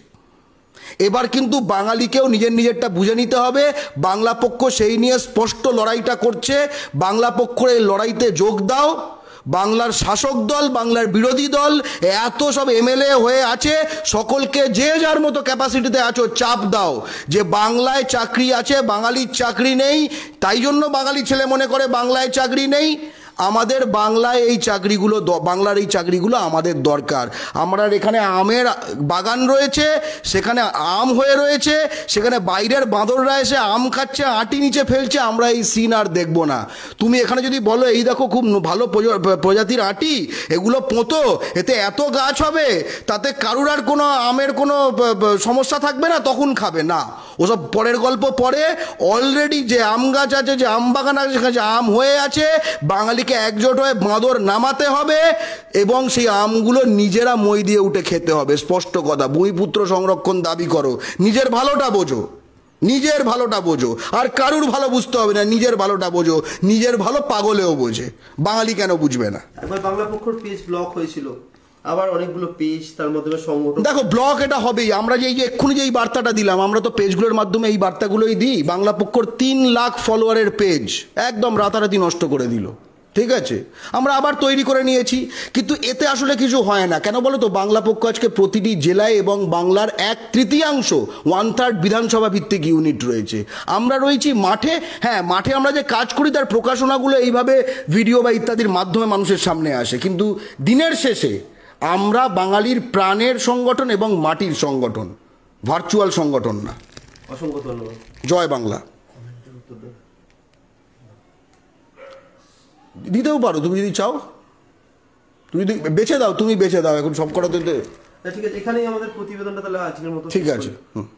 এবার কিন্তু বাঙালিকেও নিজের নিজেরটা বুঝে নিতে হবে বাংলা পক্ষ সেই নিয়ে স্পষ্ট লড়াইটা করছে বাংলা পক্ষের এই লড়াইতে যোগ দাও বাংলার শাসক দল বাংলার বিরোধী দল এত সব এমএলএ হয়ে আছে সকলকে যে যার মতো ক্যাপাসিটিতে আছো চাপ দাও যে বাংলায় চাকরি আছে বাঙালির চাকরি নেই তাই জন্য বাঙালি ছেলে মনে করে বাংলায় চাকরি নেই আমাদের বাংলায় এই চাকরিগুলো বাংলার এই চাকরিগুলো আমাদের দরকার আমরা এখানে আমের বাগান রয়েছে সেখানে আম হয়ে রয়েছে সেখানে বাইরের বাঁদররা এসে আম খাচ্ছে আটি নিচে ফেলছে আমরা এই সিন আর দেখবো না তুমি এখানে যদি বলো এই দেখো খুব ভালো প্রজাতির আটি এগুলো পোঁতো এতে এত গাছ হবে তাতে কারুর আর কোনো আমের কোনো সমস্যা থাকবে না তখন খাবে না ওসব পরের গল্প পরে অলরেডি যে আম গাছ আছে যে আম বাগান আছে সেখানে যে আম হয়ে আছে বাঙালি সবাইকে একজোট হয়ে বাঁদর নামাতে হবে এবং সেই আমগুলো নিজেরা মই দিয়ে উঠে খেতে হবে স্পষ্ট কথা ভূমিপুত্র সংরক্ষণ দাবি করো নিজের ভালোটা বোঝো নিজের ভালোটা বোঝো আর কারুর ভালো বুঝতে হবে না নিজের ভালোটা বোঝো নিজের ভালো পাগলেও বোঝে বাঙালি কেন বুঝবে না একবার বাংলা পক্ষর পেজ ব্লক হয়েছিল আবার অনেকগুলো পেজ তার মাধ্যমে সংগঠন দেখো ব্লক এটা হবেই আমরা যে এক্ষুনি যে এই বার্তাটা দিলাম আমরা তো পেজগুলোর মাধ্যমে এই বার্তাগুলোই দিই বাংলা পক্ষর তিন লাখ ফলোয়ারের পেজ একদম রাতারাতি নষ্ট করে দিল ঠিক আছে আমরা আবার তৈরি করে নিয়েছি কিন্তু এতে আসলে কিছু হয় না কেন বলো তো বাংলা পক্ষ আজকে প্রতিটি জেলায় এবং বাংলার এক তৃতীয়াংশ ওয়ান থার্ড বিধানসভা ভিত্তিক ইউনিট রয়েছে আমরা রয়েছি মাঠে হ্যাঁ মাঠে আমরা যে কাজ করি তার প্রকাশনাগুলো এইভাবে ভিডিও বা ইত্যাদির মাধ্যমে মানুষের সামনে আসে কিন্তু দিনের শেষে আমরা বাঙালির প্রাণের সংগঠন এবং মাটির সংগঠন ভার্চুয়াল সংগঠন না অসংখ্য ধন্যবাদ জয় বাংলা দিতেও পারো তুমি যদি চাও তুমি যদি বেছে দাও তুমি বেছে দাও এখন সব কটা তো ঠিক আছে এখানেই আমাদের প্রতিবেদনটা তাহলে আজকের মতো ঠিক আছে হুম